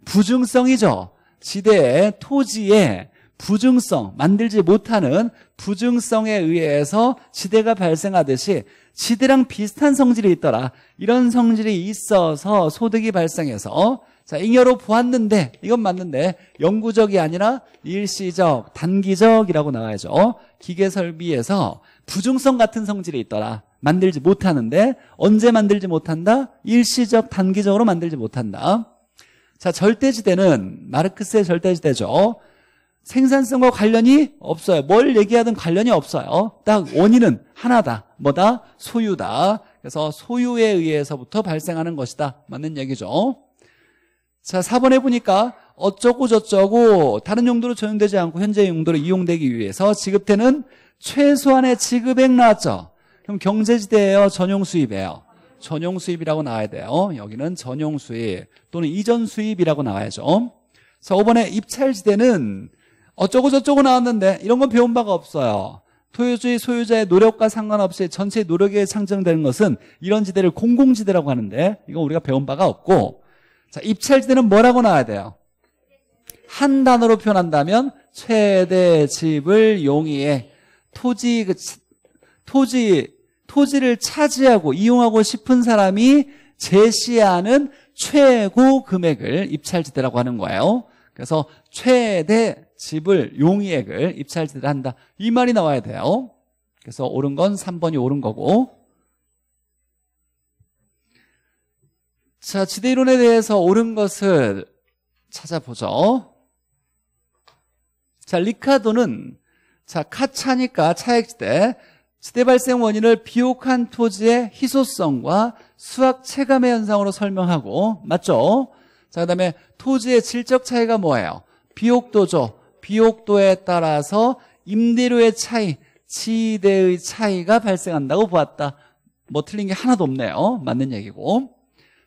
부중성이죠. 지대의 토지의 부중성, 만들지 못하는 부중성에 의해서 지대가 발생하듯이 지대랑 비슷한 성질이 있더라. 이런 성질이 있어서 소득이 발생해서 자, 잉여로 보았는데 이건 맞는데 영구적이 아니라 일시적, 단기적이라고 나와야죠. 기계 설비에서 부중성 같은 성질이 있더라. 만들지 못하는데 언제 만들지 못한다? 일시적, 단기적으로 만들지 못한다. 자, 절대지대는 마르크스의 절대지대죠. 생산성과 관련이 없어요. 뭘 얘기하든 관련이 없어요. 딱 원인은 하나다. 뭐다? 소유다. 그래서 소유에 의해서부터 발생하는 것이다. 맞는 얘기죠. 자, 4번에 보니까 어쩌고 저쩌고 다른 용도로 적용되지 않고 현재 용도로 이용되기 위해서 지급되는 최소한의 지급액 나왔죠. 그럼 경제지대예요? 전용 수입이에요? 전용 수입이라고 나와야 돼요. 여기는 전용 수입 또는 이전 수입이라고 나와야죠. 자, 5번에 입찰지대는 어쩌고 저쩌고 나왔는데 이런 건 배운 바가 없어요. 토요주의 소유자의 노력과 상관없이 전체 노력에 상정되는 것은 이런 지대를 공공지대라고 하는데 이건 우리가 배운 바가 없고 자 입찰지대는 뭐라고 나와야 돼요? 한 단어로 표현한다면 최대 집을 용의해 토지 그, 토지 토지를 차지하고 이용하고 싶은 사람이 제시하는 최고 금액을 입찰지대라고 하는 거예요. 그래서 최대 집을 용의액을 입찰지대를 한다. 이 말이 나와야 돼요. 그래서 옳은 건 3번이 옳은 거고 자, 지대이론에 대해서 옳은 것을 찾아보죠. 자, 리카도는 자, 카차니까 차액지대 시대 발생 원인을 비옥한 토지의 희소성과 수학 체감의 현상으로 설명하고 맞죠? 자, 그다음에 토지의 질적 차이가 뭐예요? 비옥도죠. 비옥도에 따라서 임대료의 차이, 지대의 차이가 발생한다고 보았다. 뭐 틀린 게 하나도 없네요. 맞는 얘기고.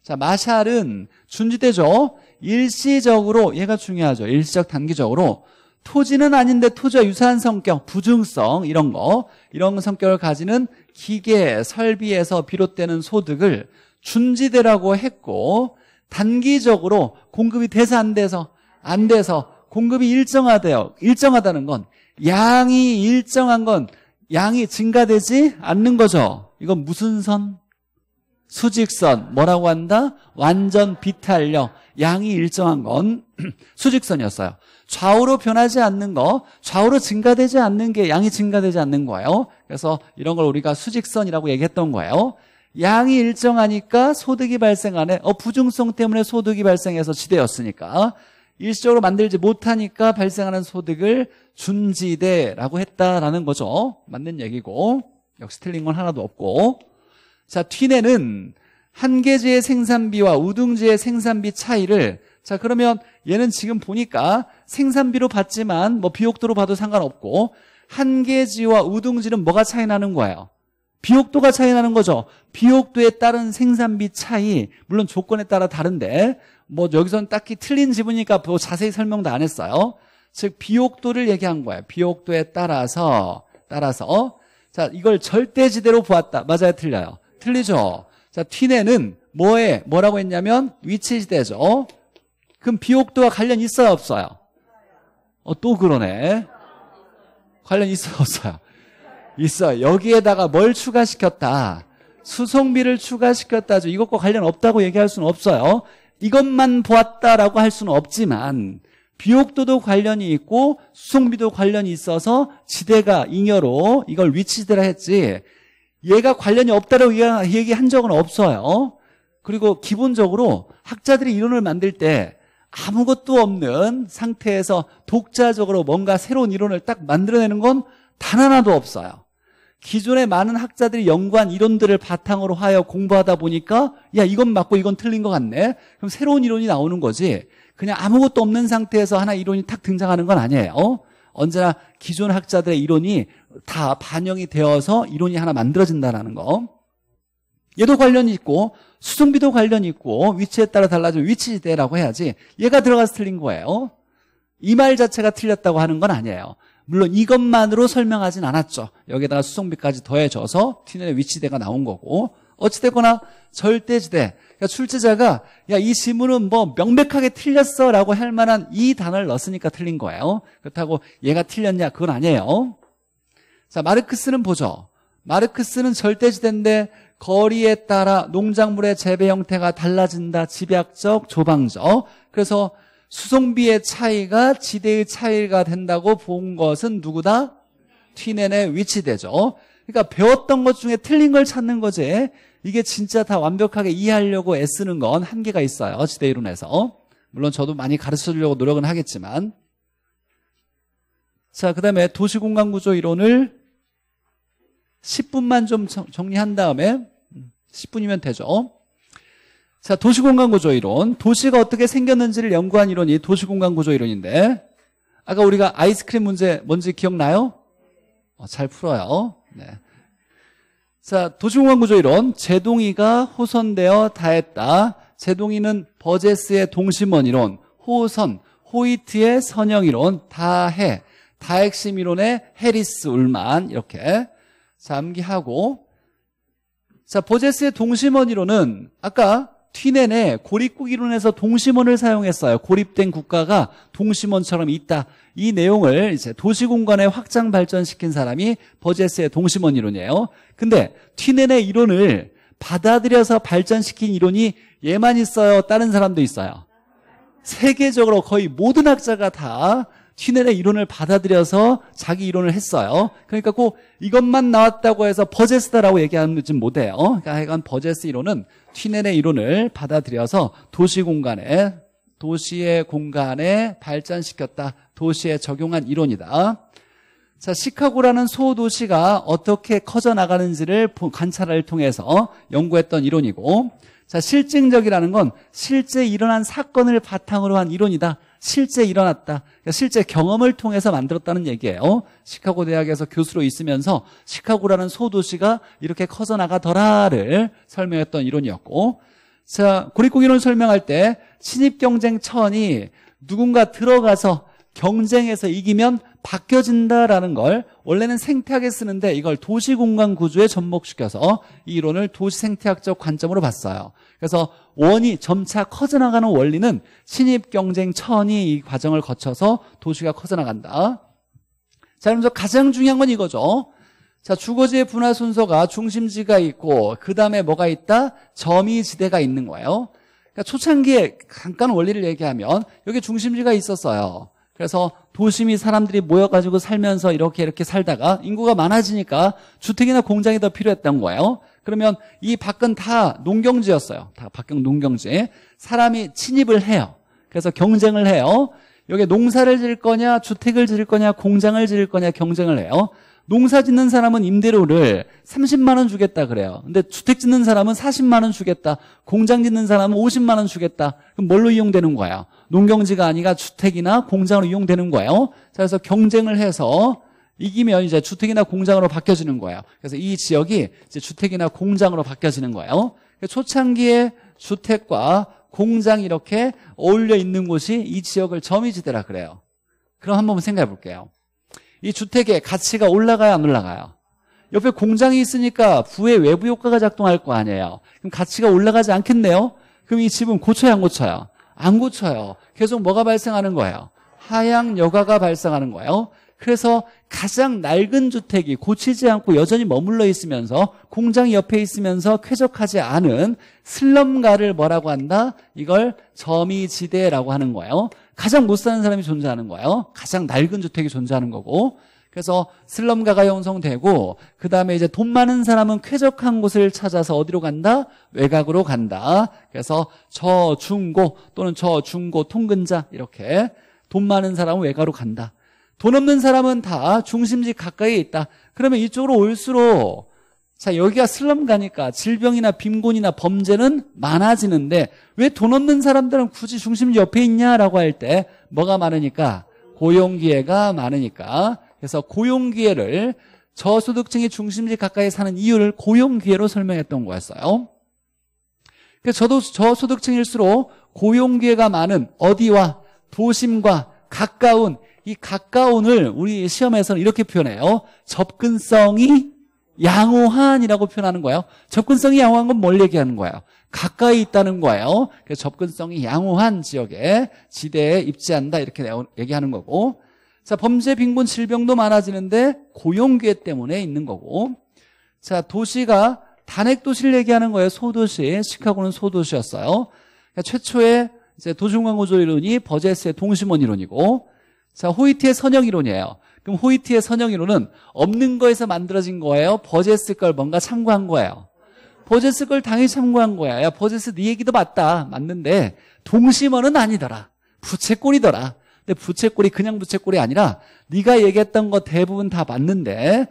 자, 마샬은 준지대죠. 일시적으로 얘가 중요하죠. 일시적 단기적으로 토지는 아닌데 토지와 유사한 성격, 부증성 이런 거 이런 성격을 가지는 기계, 설비에서 비롯되는 소득을 준지대라고 했고 단기적으로 공급이 돼서 안 돼서 안 돼서 공급이 일정하대요. 일정하다는 건 양이 일정한 건 양이 증가되지 않는 거죠. 이건 무슨 선? 수직선 뭐라고 한다? 완전 비탈력 양이 일정한 건 수직선이었어요. 좌우로 변하지 않는 거, 좌우로 증가되지 않는 게 양이 증가되지 않는 거예요. 그래서 이런 걸 우리가 수직선이라고 얘기했던 거예요. 양이 일정하니까 소득이 발생하네. 어, 부중성 때문에 소득이 발생해서 지대였으니까. 일시적으로 만들지 못하니까 발생하는 소득을 준지대라고 했다라는 거죠. 맞는 얘기고. 역시 틀린 건 하나도 없고. 자, 튀내는 한계지의 생산비와 우등지의 생산비 차이를 자 그러면 얘는 지금 보니까 생산비로 봤지만 뭐 비옥도로 봐도 상관없고 한계지와 우등지는 뭐가 차이 나는 거예요? 비옥도가 차이 나는 거죠. 비옥도에 따른 생산비 차이 물론 조건에 따라 다른데 뭐여기서는 딱히 틀린 지분이니까 뭐 자세히 설명도 안 했어요. 즉 비옥도를 얘기한 거예요. 비옥도에 따라서 따라서 자 이걸 절대지대로 보았다. 맞아요, 틀려요. 틀리죠. 자, 티네는 뭐에 뭐라고 했냐면 위치지대죠 어? 그럼 비옥도와 관련 있어요, 없어요? 어, 또 그러네. 관련 있어요, 없어요? 있어요. 여기에다가 뭘 추가시켰다? 수송비를 추가시켰다죠. 이것과 관련 없다고 얘기할 수는 없어요. 이것만 보았다라고 할 수는 없지만 비옥도도 관련이 있고 수송비도 관련이 있어서 지대가 잉여로 이걸 위치대라 지 했지 얘가 관련이 없다고 얘기한 적은 없어요. 그리고 기본적으로 학자들이 이론을 만들 때 아무것도 없는 상태에서 독자적으로 뭔가 새로운 이론을 딱 만들어내는 건 단 하나도 없어요. 기존의 많은 학자들이 연구한 이론들을 바탕으로 하여 공부하다 보니까 야 이건 맞고 이건 틀린 것 같네 그럼 새로운 이론이 나오는 거지 그냥 아무것도 없는 상태에서 하나 이론이 탁 등장하는 건 아니에요 언제나 기존 학자들의 이론이 다 반영이 되어서 이론이 하나 만들어진다라는 거. 얘도 관련이 있고 수송비도 관련이 있고 위치에 따라 달라지면 위치지대라고 해야지 얘가 들어가서 틀린 거예요. 이 말 자체가 틀렸다고 하는 건 아니에요. 물론 이것만으로 설명하진 않았죠. 여기에다가 수송비까지 더해져서 튀는 위치대가 나온 거고 어찌됐거나 절대지대 그러니까 출제자가 야이 지문은 뭐 명백하게 틀렸어 라고 할 만한 이 단어를 넣었으니까 틀린 거예요 그렇다고 얘가 틀렸냐 그건 아니에요 자, 마르크스는 보죠. 마르크스는 절대지대인데 거리에 따라 농작물의 재배 형태가 달라진다. 집약적, 조방적. 그래서 수송비의 차이가 지대의 차이가 된다고 본 것은 누구다? 튀넨의 위치대죠 그러니까 배웠던 것 중에 틀린 걸 찾는 거지. 이게 진짜 다 완벽하게 이해하려고 애쓰는 건 한계가 있어요. 지대 이론에서. 물론 저도 많이 가르쳐 주려고 노력은 하겠지만. 자, 그 다음에 도시공간구조 이론을 10분만 좀 정리한 다음에 10분이면 되죠. 자, 도시공간구조 이론. 도시가 어떻게 생겼는지를 연구한 이론이 도시공간구조 이론인데 아까 우리가 아이스크림 문제 뭔지 기억나요? 어, 잘 풀어요. 네. 자, 도시공간구조 이론. 제동이가 호선되어 다했다. 제동이는 버제스의 동심원 이론, 호선, 호이트의 선형 이론, 다해, 다핵심 이론의 해리스 울만 이렇게 잠기하고 자, 보제스의 동심원이론은 아까 튀넨의 고립국 이론에서 동심원을 사용했어요. 고립된 국가가 동심원처럼 있다. 이 내용을 이제 도시 공간에 확장 발전시킨 사람이 버제스의 동심원 이론이에요. 근데 튀넨의 이론을 받아들여서 발전시킨 이론이 얘만 있어요. 다른 사람도 있어요. 세계적으로 거의 모든 학자가 다 티넨의 이론을 받아들여서 자기 이론을 했어요. 그러니까 꼭 이것만 나왔다고 해서 버제스다라고 얘기하는 지는 못해요. 그러니까 하여간 버제스 이론은 티넨의 이론을 받아들여서 도시 공간에 도시의 공간에 발전시켰다. 도시에 적용한 이론이다. 자, 시카고라는 소도시가 어떻게 커져나가는지를 관찰을 통해서 연구했던 이론이고, 자, 실증적이라는 건 실제 일어난 사건을 바탕으로 한 이론이다. 실제 일어났다. 그러니까 실제 경험을 통해서 만들었다는 얘기예요. 어? 시카고 대학에서 교수로 있으면서 시카고라는 소도시가 이렇게 커져나가더라를 설명했던 이론이었고 자 고립국 이론 설명할 때신입 경쟁 천이 누군가 들어가서 경쟁에서 이기면 바뀌어진다라는 걸 원래는 생태학에 쓰는데 이걸 도시 공간 구조에 접목시켜서 어? 이 이론을 도시 생태학적 관점으로 봤어요. 그래서 원이 점차 커져나가는 원리는 신입 경쟁 천이 이 과정을 거쳐서 도시가 커져나간다. 자, 그럼 가장 중요한 건 이거죠. 자, 주거지의 분화 순서가 중심지가 있고 그 다음에 뭐가 있다? 점이지대가 있는 거예요. 그러니까 초창기에 잠깐 원리를 얘기하면 여기 중심지가 있었어요. 그래서 도심이 사람들이 모여가지고 살면서 이렇게 이렇게 살다가 인구가 많아지니까 주택이나 공장이 더 필요했던 거예요. 그러면 이 밖은 다 농경지였어요. 다 밖은 농경지. 사람이 침입을 해요. 그래서 경쟁을 해요. 여기 농사를 지을 거냐, 주택을 지을 거냐, 공장을 지을 거냐 경쟁을 해요. 농사 짓는 사람은 임대료를 30만 원 주겠다 그래요. 근데 주택 짓는 사람은 40만 원 주겠다. 공장 짓는 사람은 50만 원 주겠다. 그럼 뭘로 이용되는 거예요? 농경지가 아니라 주택이나 공장으로 이용되는 거예요. 자, 그래서 경쟁을 해서 이기면 이제 주택이나 공장으로 바뀌어지는 거예요. 그래서 이 지역이 이제 주택이나 공장으로 바뀌어지는 거예요. 초창기에 주택과 공장 이렇게 어울려 있는 곳이 이 지역을 점이지대라 그래요. 그럼 한번 생각해 볼게요. 이 주택의 가치가 올라가야 안 올라가요? 옆에 공장이 있으니까 부의 외부 효과가 작동할 거 아니에요. 그럼 가치가 올라가지 않겠네요? 그럼 이 집은 고쳐야 안 고쳐요? 안 고쳐요. 계속 뭐가 발생하는 거예요? 하향 여가가 발생하는 거예요. 그래서 가장 낡은 주택이 고치지 않고 여전히 머물러 있으면서 공장 옆에 있으면서 쾌적하지 않은 슬럼가를 뭐라고 한다? 이걸 점이지대라고 하는 거예요. 가장 못 사는 사람이 존재하는 거예요. 가장 낡은 주택이 존재하는 거고. 그래서 슬럼가가 형성되고 그 다음에 이제 돈 많은 사람은 쾌적한 곳을 찾아서 어디로 간다? 외곽으로 간다. 그래서 저중고 또는 저중고 통근자 이렇게 돈 많은 사람은 외곽으로 간다. 돈 없는 사람은 다 중심지 가까이에 있다. 그러면 이쪽으로 올수록 자, 여기가 슬럼 가니까 질병이나 빈곤이나 범죄는 많아지는데 왜 돈 없는 사람들은 굳이 중심 옆에 있냐라고 할 때 뭐가 많으니까 고용 기회가 많으니까 그래서 고용 기회를 저소득층이 중심지 가까이 사는 이유를 고용 기회로 설명했던 거였어요. 그래서 저도 저소득층일수록 고용 기회가 많은 어디와 도심과 가까운 이 가까운을 우리 시험에서는 이렇게 표현해요. 접근성이 양호한이라고 표현하는 거예요. 접근성이 양호한 건 뭘 얘기하는 거예요? 가까이 있다는 거예요. 그래서 접근성이 양호한 지역에 지대에 입지한다 이렇게 얘기하는 거고 자 범죄 빈곤 질병도 많아지는데 고용기회 때문에 있는 거고 자 도시가 단핵 도시를 얘기하는 거예요. 소도시 시카고는 소도시였어요. 그러니까 최초의 이제 도중공간조 이론이 버제스의 동심원 이론이고 자 호이트의 선형 이론이에요. 그럼 호이트의 선형이론은 없는 거에서 만들어진 거예요? 버제스 걸 뭔가 참고한 거예요? 버제스 걸 당연히 참고한 거야. 야, 버제스 네 얘기도 맞다. 맞는데 동심원은 아니더라. 부채꼴이더라. 근데 부채꼴이 그냥 부채꼴이 아니라 네가 얘기했던 거 대부분 다 맞는데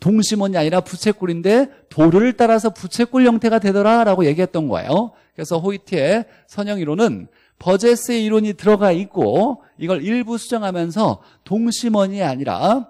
동심원이 아니라 부채꼴인데 도를 따라서 부채꼴 형태가 되더라라고 얘기했던 거예요. 그래서 호이트의 선형이론은 버제스의 이론이 들어가 있고 이걸 일부 수정하면서 동심원이 아니라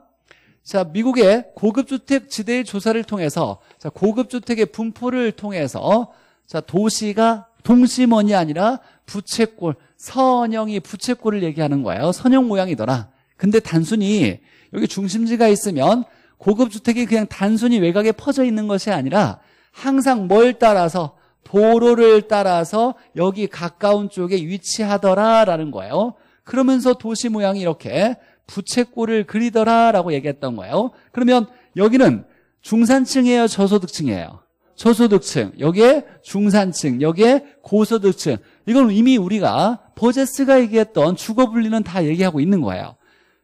자 미국의 고급주택 지대의 조사를 통해서 자 고급주택의 분포를 통해서 자 도시가 동심원이 아니라 부채꼴 선형이 부채꼴을 얘기하는 거예요 선형 모양이더라 근데 단순히 여기 중심지가 있으면 고급주택이 그냥 단순히 외곽에 퍼져 있는 것이 아니라 항상 뭘 따라서 도로를 따라서 여기 가까운 쪽에 위치하더라라는 거예요. 그러면서 도시 모양이 이렇게 부채꼴을 그리더라라고 얘기했던 거예요. 그러면 여기는 중산층이에요, 저소득층이에요? 저소득층, 여기에 중산층, 여기에 고소득층. 이건 이미 우리가 버제스가 얘기했던 주거 분리는 다 얘기하고 있는 거예요.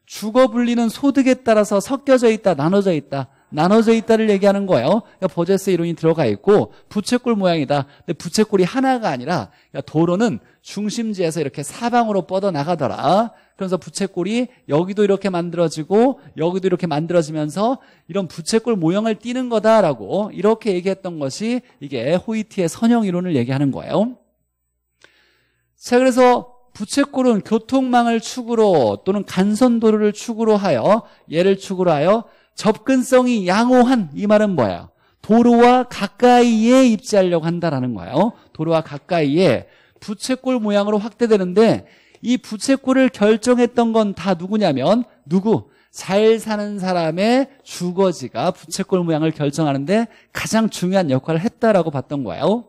주거 분리는 소득에 따라서 섞여져 있다, 나눠져 있다. 나눠져 있다를 얘기하는 거예요. 그러니까 버제스 이론이 들어가 있고 부채꼴 모양이다. 근데 부채꼴이 하나가 아니라 그러니까 도로는 중심지에서 이렇게 사방으로 뻗어나가더라. 그래서 부채꼴이 여기도 이렇게 만들어지고 여기도 이렇게 만들어지면서 이런 부채꼴 모형을 띠는 거다라고 이렇게 얘기했던 것이 이게 호이티의 선형 이론을 얘기하는 거예요. 자 그래서 부채꼴은 교통망을 축으로 또는 간선도로를 축으로 하여 얘를 축으로 하여 접근성이 양호한 이 말은 뭐야? 도로와 가까이에 입지하려고 한다라는 거예요. 도로와 가까이에 부채꼴 모양으로 확대되는데 이 부채꼴을 결정했던 건 다 누구냐면 누구? 잘 사는 사람의 주거지가 부채꼴 모양을 결정하는데 가장 중요한 역할을 했다라고 봤던 거예요.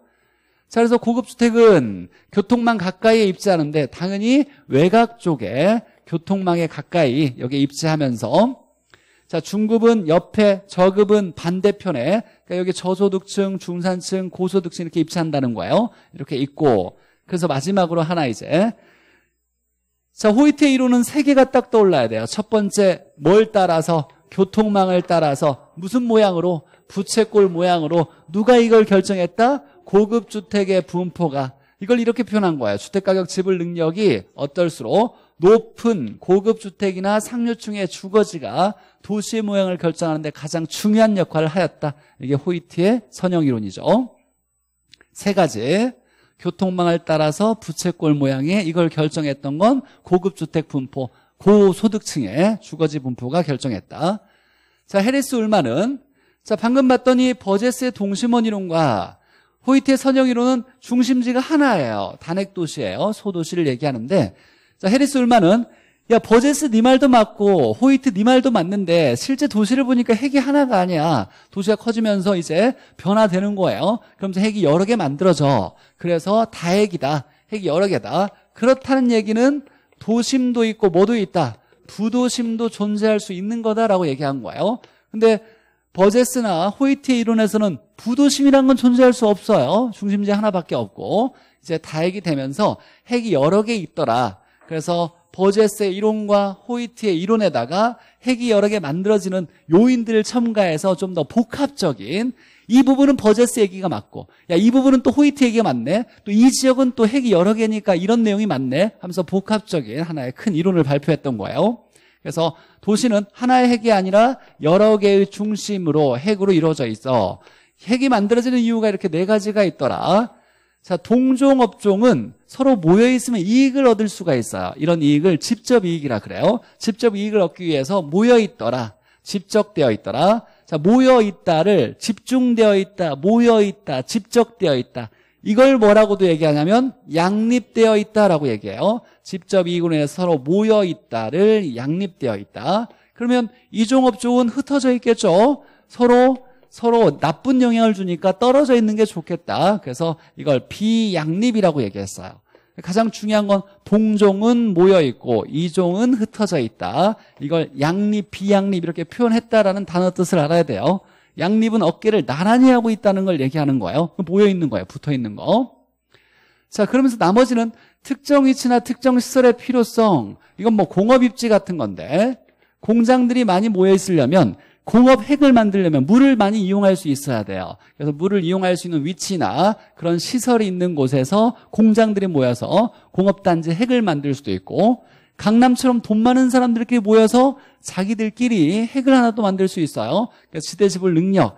자, 그래서 고급주택은 교통망 가까이에 입지하는데 당연히 외곽 쪽에 교통망에 가까이 여기에 입지하면서 자, 중급은 옆에, 저급은 반대편에, 그러니까 여기 저소득층, 중산층, 고소득층 이렇게 입체한다는 거예요. 이렇게 있고, 그래서 마지막으로 하나 이제. 자, 호이트의 이론은 세 개가 딱 떠올라야 돼요. 첫 번째, 뭘 따라서, 교통망을 따라서, 무슨 모양으로, 부채꼴 모양으로, 누가 이걸 결정했다? 고급 주택의 분포가. 이걸 이렇게 표현한 거예요. 주택가격 지불 능력이 어떨수록 높은 고급 주택이나 상류층의 주거지가 도시의 모양을 결정하는데 가장 중요한 역할을 하였다. 이게 호이트의 선형이론이죠. 세 가지. 교통망을 따라서 부채꼴 모양의 이걸 결정했던 건 고급 주택 분포, 고소득층의 주거지 분포가 결정했다. 자, 해리스 울만은 자, 방금 봤더니 버제스의 동심원 이론과 호이트의 선형 이론은 중심지가 하나예요. 단핵 도시예요. 소도시를 얘기하는데 자, 해리스 울만은 야 버제스 네 말도 맞고 호이트 네 말도 맞는데 실제 도시를 보니까 핵이 하나가 아니야. 도시가 커지면서 이제 변화되는 거예요. 그러면서 핵이 여러 개 만들어져. 그래서 다핵이다. 핵이 여러 개다. 그렇다는 얘기는 도심도 있고 뭐도 있다. 부도심도 존재할 수 있는 거다라고 얘기한 거예요. 근데 버제스나 호이트의 이론에서는 부도심이란 건 존재할 수 없어요. 중심지 하나밖에 없고 이제 다핵이 되면서 핵이 여러 개 있더라. 그래서 버제스의 이론과 호이트의 이론에다가 핵이 여러 개 만들어지는 요인들을 첨가해서 좀 더 복합적인 이 부분은 버제스 얘기가 맞고 야 이 부분은 또 호이트 얘기가 맞네 또 이 지역은 또 핵이 여러 개니까 이런 내용이 맞네 하면서 복합적인 하나의 큰 이론을 발표했던 거예요 그래서 도시는 하나의 핵이 아니라 여러 개의 중심으로 핵으로 이루어져 있어 핵이 만들어지는 이유가 이렇게 네 가지가 있더라 자, 동종 업종은 서로 모여 있으면 이익을 얻을 수가 있어요. 이런 이익을 직접 이익이라 그래요. 직접 이익을 얻기 위해서 모여 있더라. 집적되어 있더라. 자, 모여 있다를 집중되어 있다, 모여 있다, 집적되어 있다. 이걸 뭐라고도 얘기하냐면 양립되어 있다라고 얘기해요. 직접 이익으로 인해서 서로 모여 있다를 양립되어 있다. 그러면 이종업종은 흩어져 있겠죠. 서로 서로 나쁜 영향을 주니까 떨어져 있는 게 좋겠다. 그래서 이걸 비양립이라고 얘기했어요. 가장 중요한 건 동종은 모여 있고 이종은 흩어져 있다. 이걸 양립, 비양립 이렇게 표현했다라는 단어 뜻을 알아야 돼요. 양립은 어깨를 나란히 하고 있다는 걸 얘기하는 거예요. 모여 있는 거예요. 붙어 있는 거. 자, 그러면서 나머지는 특정 위치나 특정 시설의 필요성. 이건 뭐 공업 입지 같은 건데 공장들이 많이 모여 있으려면 공업 핵을 만들려면 물을 많이 이용할 수 있어야 돼요. 그래서 물을 이용할 수 있는 위치나 그런 시설이 있는 곳에서 공장들이 모여서 공업단지 핵을 만들 수도 있고 강남처럼 돈 많은 사람들끼리 모여서 자기들끼리 핵을 하나 또 만들 수 있어요. 그래서 지대지불 능력.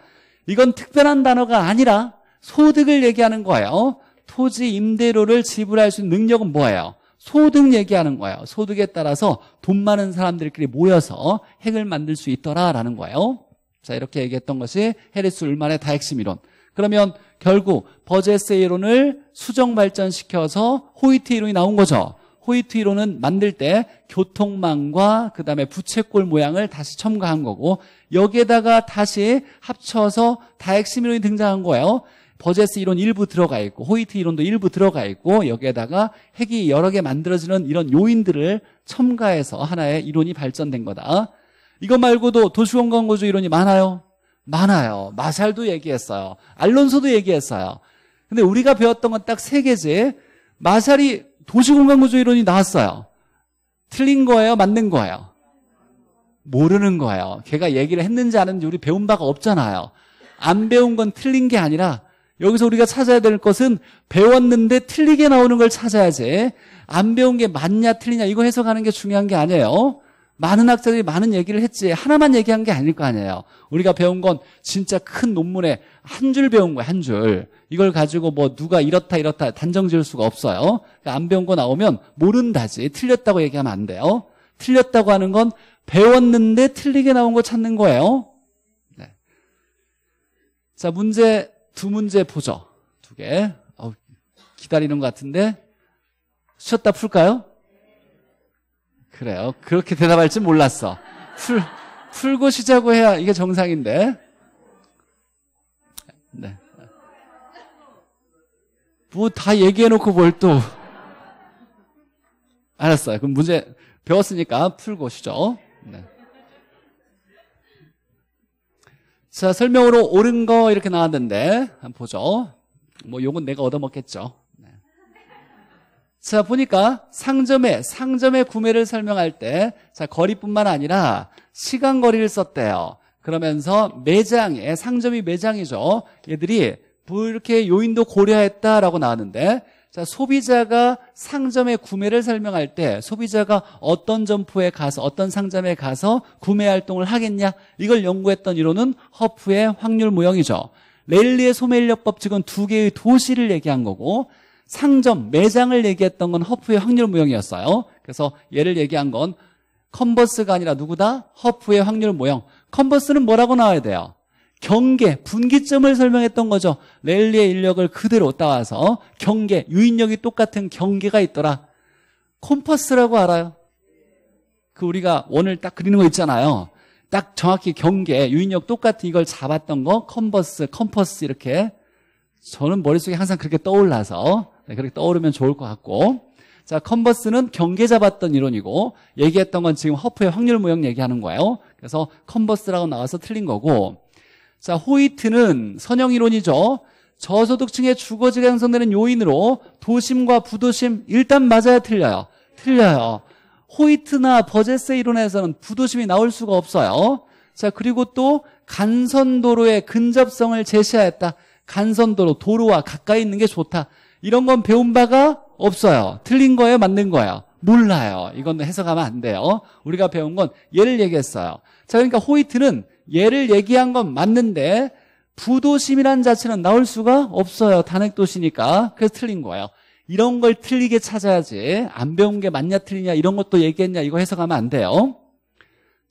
이건 특별한 단어가 아니라 소득을 얘기하는 거예요. 토지 임대료를 지불할 수 있는 능력은 뭐예요? 소득 얘기하는 거예요. 소득에 따라서 돈 많은 사람들끼리 모여서 핵을 만들 수 있더라라는 거예요. 자, 이렇게 얘기했던 것이 해리스 울만의 다핵심 이론. 그러면 결국 버제스 이론을 수정 발전시켜서 호이트 이론이 나온 거죠. 호이트 이론은 만들 때 교통망과 그다음에 부채꼴 모양을 다시 첨가한 거고 여기에다가 다시 합쳐서 다핵심 이론이 등장한 거예요. 버제스 이론 일부 들어가 있고 호이트 이론도 일부 들어가 있고 여기에다가 핵이 여러 개 만들어지는 이런 요인들을 첨가해서 하나의 이론이 발전된 거다. 이거 말고도 도시공간구조 이론이 많아요. 많아요. 마살도 얘기했어요. 알론소도 얘기했어요. 근데 우리가 배웠던 건 딱 세 개지. 마살이 도시공간구조 이론이 나왔어요. 틀린 거예요? 맞는 거예요? 모르는 거예요. 걔가 얘기를 했는지 안 했는지 우리 배운 바가 없잖아요. 안 배운 건 틀린 게 아니라 여기서 우리가 찾아야 될 것은 배웠는데 틀리게 나오는 걸 찾아야지 안 배운 게 맞냐 틀리냐 이거 해석하는 게 중요한 게 아니에요. 많은 학자들이 많은 얘기를 했지 하나만 얘기한 게 아닐 거 아니에요. 우리가 배운 건 진짜 큰 논문에 한 줄 배운 거야한 줄. 이걸 가지고 뭐 누가 이렇다 이렇다 단정 지을 수가 없어요. 그러니까 안 배운 거 나오면 모른다지 틀렸다고 얘기하면 안 돼요. 틀렸다고 하는 건 배웠는데 틀리게 나온 거 찾는 거예요. 네. 자 문제 두 문제 보죠. 두 개. 어, 기다리는 것 같은데 쉬었다 풀까요? 그래요. 그렇게 대답할 지 몰랐어. 풀, 풀고 쉬자고 해야 이게 정상인데. 네. 뭐 다 얘기해놓고 뭘 또. 알았어요. 그럼 문제 배웠으니까 풀고 쉬죠. 네. 자, 설명으로 옳은 거 이렇게 나왔는데, 한번 보죠. 뭐, 요건 내가 얻어먹겠죠. 네. 자, 보니까 상점에, 상점의 구매를 설명할 때, 자, 거리뿐만 아니라 시간 거리를 썼대요. 그러면서 매장에, 상점이 매장이죠. 얘들이 뭐 이렇게 요인도 고려했다라고 나왔는데, 자, 소비자가 상점의 구매를 설명할 때 소비자가 어떤 점포에 가서 어떤 상점에 가서 구매 활동을 하겠냐 이걸 연구했던 이론은 허프의 확률 모형이죠. 랠리의 소매인력법 측은 두 개의 도시를 얘기한 거고 상점, 매장을 얘기했던 건 허프의 확률 모형이었어요. 그래서 얘를 얘기한 건 컨버스가 아니라 누구다? 허프의 확률 모형. 컨버스는 뭐라고 나와야 돼요? 경계, 분기점을 설명했던 거죠. 랠리의 인력을 그대로 따와서 경계, 유인력이 똑같은 경계가 있더라. 콤퍼스라고 알아요? 그 우리가 원을 딱 그리는 거 있잖아요. 딱 정확히 경계, 유인력 똑같은 이걸 잡았던 거, 컨버스, 컴퍼스 이렇게. 저는 머릿속에 항상 그렇게 떠올라서 네, 그렇게 떠오르면 좋을 것 같고 자 컨버스는 경계 잡았던 이론이고 얘기했던 건 지금 허프의 확률 모형 얘기하는 거예요 그래서 컨버스라고 나와서 틀린 거고 자, 호이트는 선형이론이죠. 저소득층의 주거지가 형성되는 요인으로 도심과 부도심 일단 맞아야 틀려요. 틀려요. 호이트나 버제의 이론에서는 부도심이 나올 수가 없어요. 자, 그리고 또 간선도로의 근접성을 제시하였다. 간선도로, 도로와 가까이 있는 게 좋다. 이런 건 배운 바가 없어요. 틀린 거예요? 맞는 거예요? 몰라요. 이건 해석하면 안 돼요. 우리가 배운 건 얘를 얘기했어요. 자, 그러니까 호이트는 얘를 얘기한 건 맞는데 부도심이란 자체는 나올 수가 없어요. 단핵도시니까. 그래서 틀린 거예요. 이런 걸 틀리게 찾아야지 안 배운 게 맞냐 틀리냐 이런 것도 얘기했냐 이거 해석하면 안 돼요.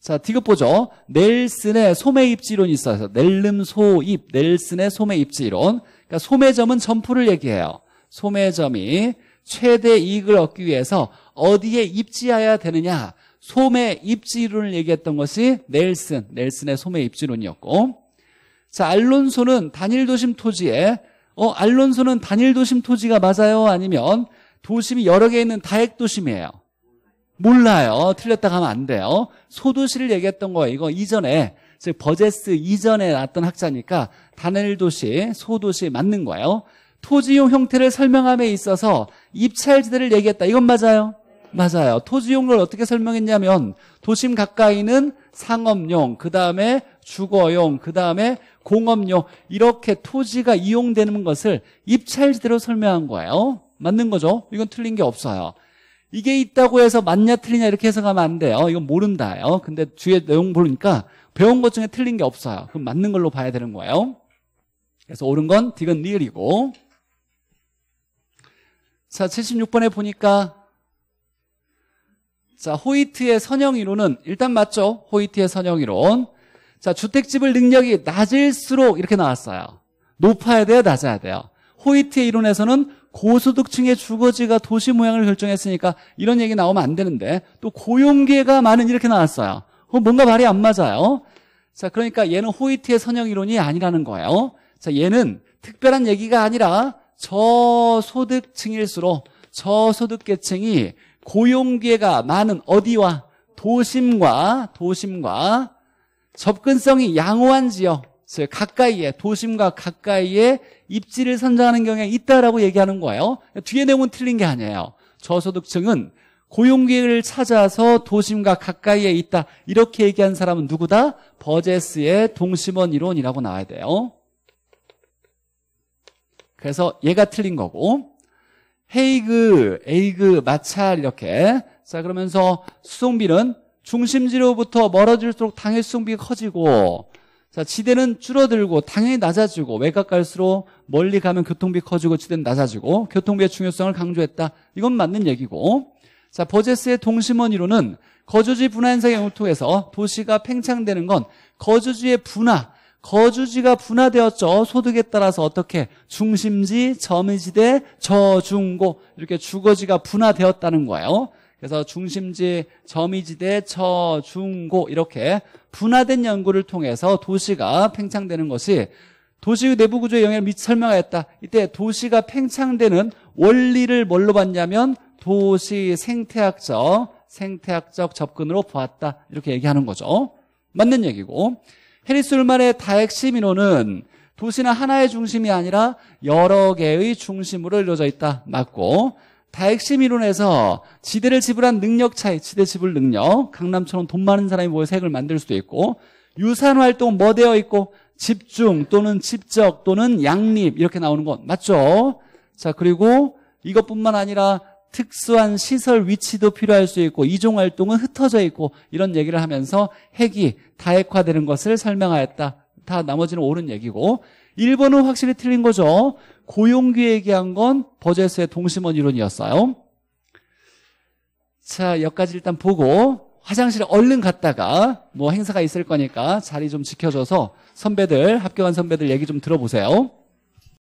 자, 디귿 보죠. 넬슨의 소매입지론이 있어서 넬름 소입, 넬슨의 소매입지론. 그러니까 소매점은 점프를 얘기해요. 소매점이 최대 이익을 얻기 위해서 어디에 입지해야 되느냐. 소매 입지론을 얘기했던 것이 넬슨, 넬슨의 소매 입지론이었고 자 알론소는 단일 도심 토지에 어 알론소는 단일 도심 토지가 맞아요? 아니면 도심이 여러 개 있는 다핵 도심이에요? 몰라요. 틀렸다 가면 안 돼요. 소도시를 얘기했던 거예요. 이거 이전에 즉 버제스 이전에 나왔던 학자니까 단일 도시, 소도시 맞는 거예요. 토지용 형태를 설명함에 있어서 입찰지대를 얘기했다. 이건 맞아요. 맞아요. 토지용을 어떻게 설명했냐면 도심 가까이는 상업용, 그 다음에 주거용, 그 다음에 공업용 이렇게 토지가 이용되는 것을 입찰지대로 설명한 거예요. 맞는 거죠? 이건 틀린 게 없어요. 이게 있다고 해서 맞냐 틀리냐 이렇게 해석하면 안 돼요. 이건 모른다요. 근데 뒤에 내용 보니까 배운 것 중에 틀린 게 없어요. 그럼 맞는 걸로 봐야 되는 거예요. 그래서 옳은 건 디귿 리을이고 자 76번에 보니까 자, 호이트의 선형 이론은 일단 맞죠? 호이트의 선형 이론. 자, 주택집을 능력이 낮을수록 이렇게 나왔어요. 높아야 돼요, 낮아야 돼요. 호이트의 이론에서는 고소득층의 주거지가 도시 모양을 결정했으니까 이런 얘기 나오면 안 되는데 또 고용계가 많은 이렇게 나왔어요. 어, 뭔가 말이 안 맞아요. 자, 그러니까 얘는 호이트의 선형 이론이 아니라는 거예요. 자, 얘는 특별한 얘기가 아니라 저소득층일수록 저소득계층이 고용계가 많은 어디와 도심과 도심과 접근성이 양호한 지역 즉 가까이에 도심과 가까이에 입지를 선정하는 경향이 있다라고 얘기하는 거예요. 뒤에 내용은 틀린 게 아니에요. 저소득층은 고용계를 찾아서 도심과 가까이에 있다 이렇게 얘기한 사람은 누구다? 버제스의 동심원 이론이라고 나와야 돼요. 그래서 얘가 틀린 거고 헤이그, 에이그, 마찰 이렇게 자 그러면서 수송비는 중심지로부터 멀어질수록 당의 수송비가 커지고 자 지대는 줄어들고 당연히 낮아지고 외곽 갈수록 멀리 가면 교통비 커지고 지대는 낮아지고 교통비의 중요성을 강조했다 이건 맞는 얘기고 자 버제스의 동심원 이론은 거주지 분화 현상의 영을 통해서 도시가 팽창되는 건 거주지의 분화 거주지가 분화되었죠. 어, 소득에 따라서 어떻게 중심지, 점미지대 저중고 이렇게 주거지가 분화되었다는 거예요. 그래서 중심지, 점미지대 저중고 이렇게 분화된 연구를 통해서 도시가 팽창되는 것이 도시의 내부 구조에 영향을 미치 설명하였다. 이때 도시가 팽창되는 원리를 뭘로 봤냐면 도시 생태학적, 생태학적 접근으로 보았다. 이렇게 얘기하는 거죠. 맞는 얘기고. 해리술만의 다핵시민호는 도시는 하나의 중심이 아니라 여러 개의 중심으로 이루어져 있다. 맞고 다핵심 이론에서 지대를 지불한 능력 차이, 지대 지불 능력, 강남처럼 돈 많은 사람이 모여서 핵을 만들 수도 있고 유산 활동 뭐 되어 있고 집중 또는 집적 또는 양립 이렇게 나오는 것 맞죠? 자 그리고 이것뿐만 아니라 특수한 시설 위치도 필요할 수 있고 이종 활동은 흩어져 있고 이런 얘기를 하면서 핵이 다핵화되는 것을 설명하였다. 다 나머지는 옳은 얘기고 1번은 확실히 틀린 거죠. 고용규 얘기한 건 버제스의 동심원 이론이었어요. 자, 여기까지 일단 보고 화장실에 얼른 갔다가 뭐 행사가 있을 거니까 자리 좀 지켜줘서 선배들, 합격한 선배들 얘기 좀 들어보세요.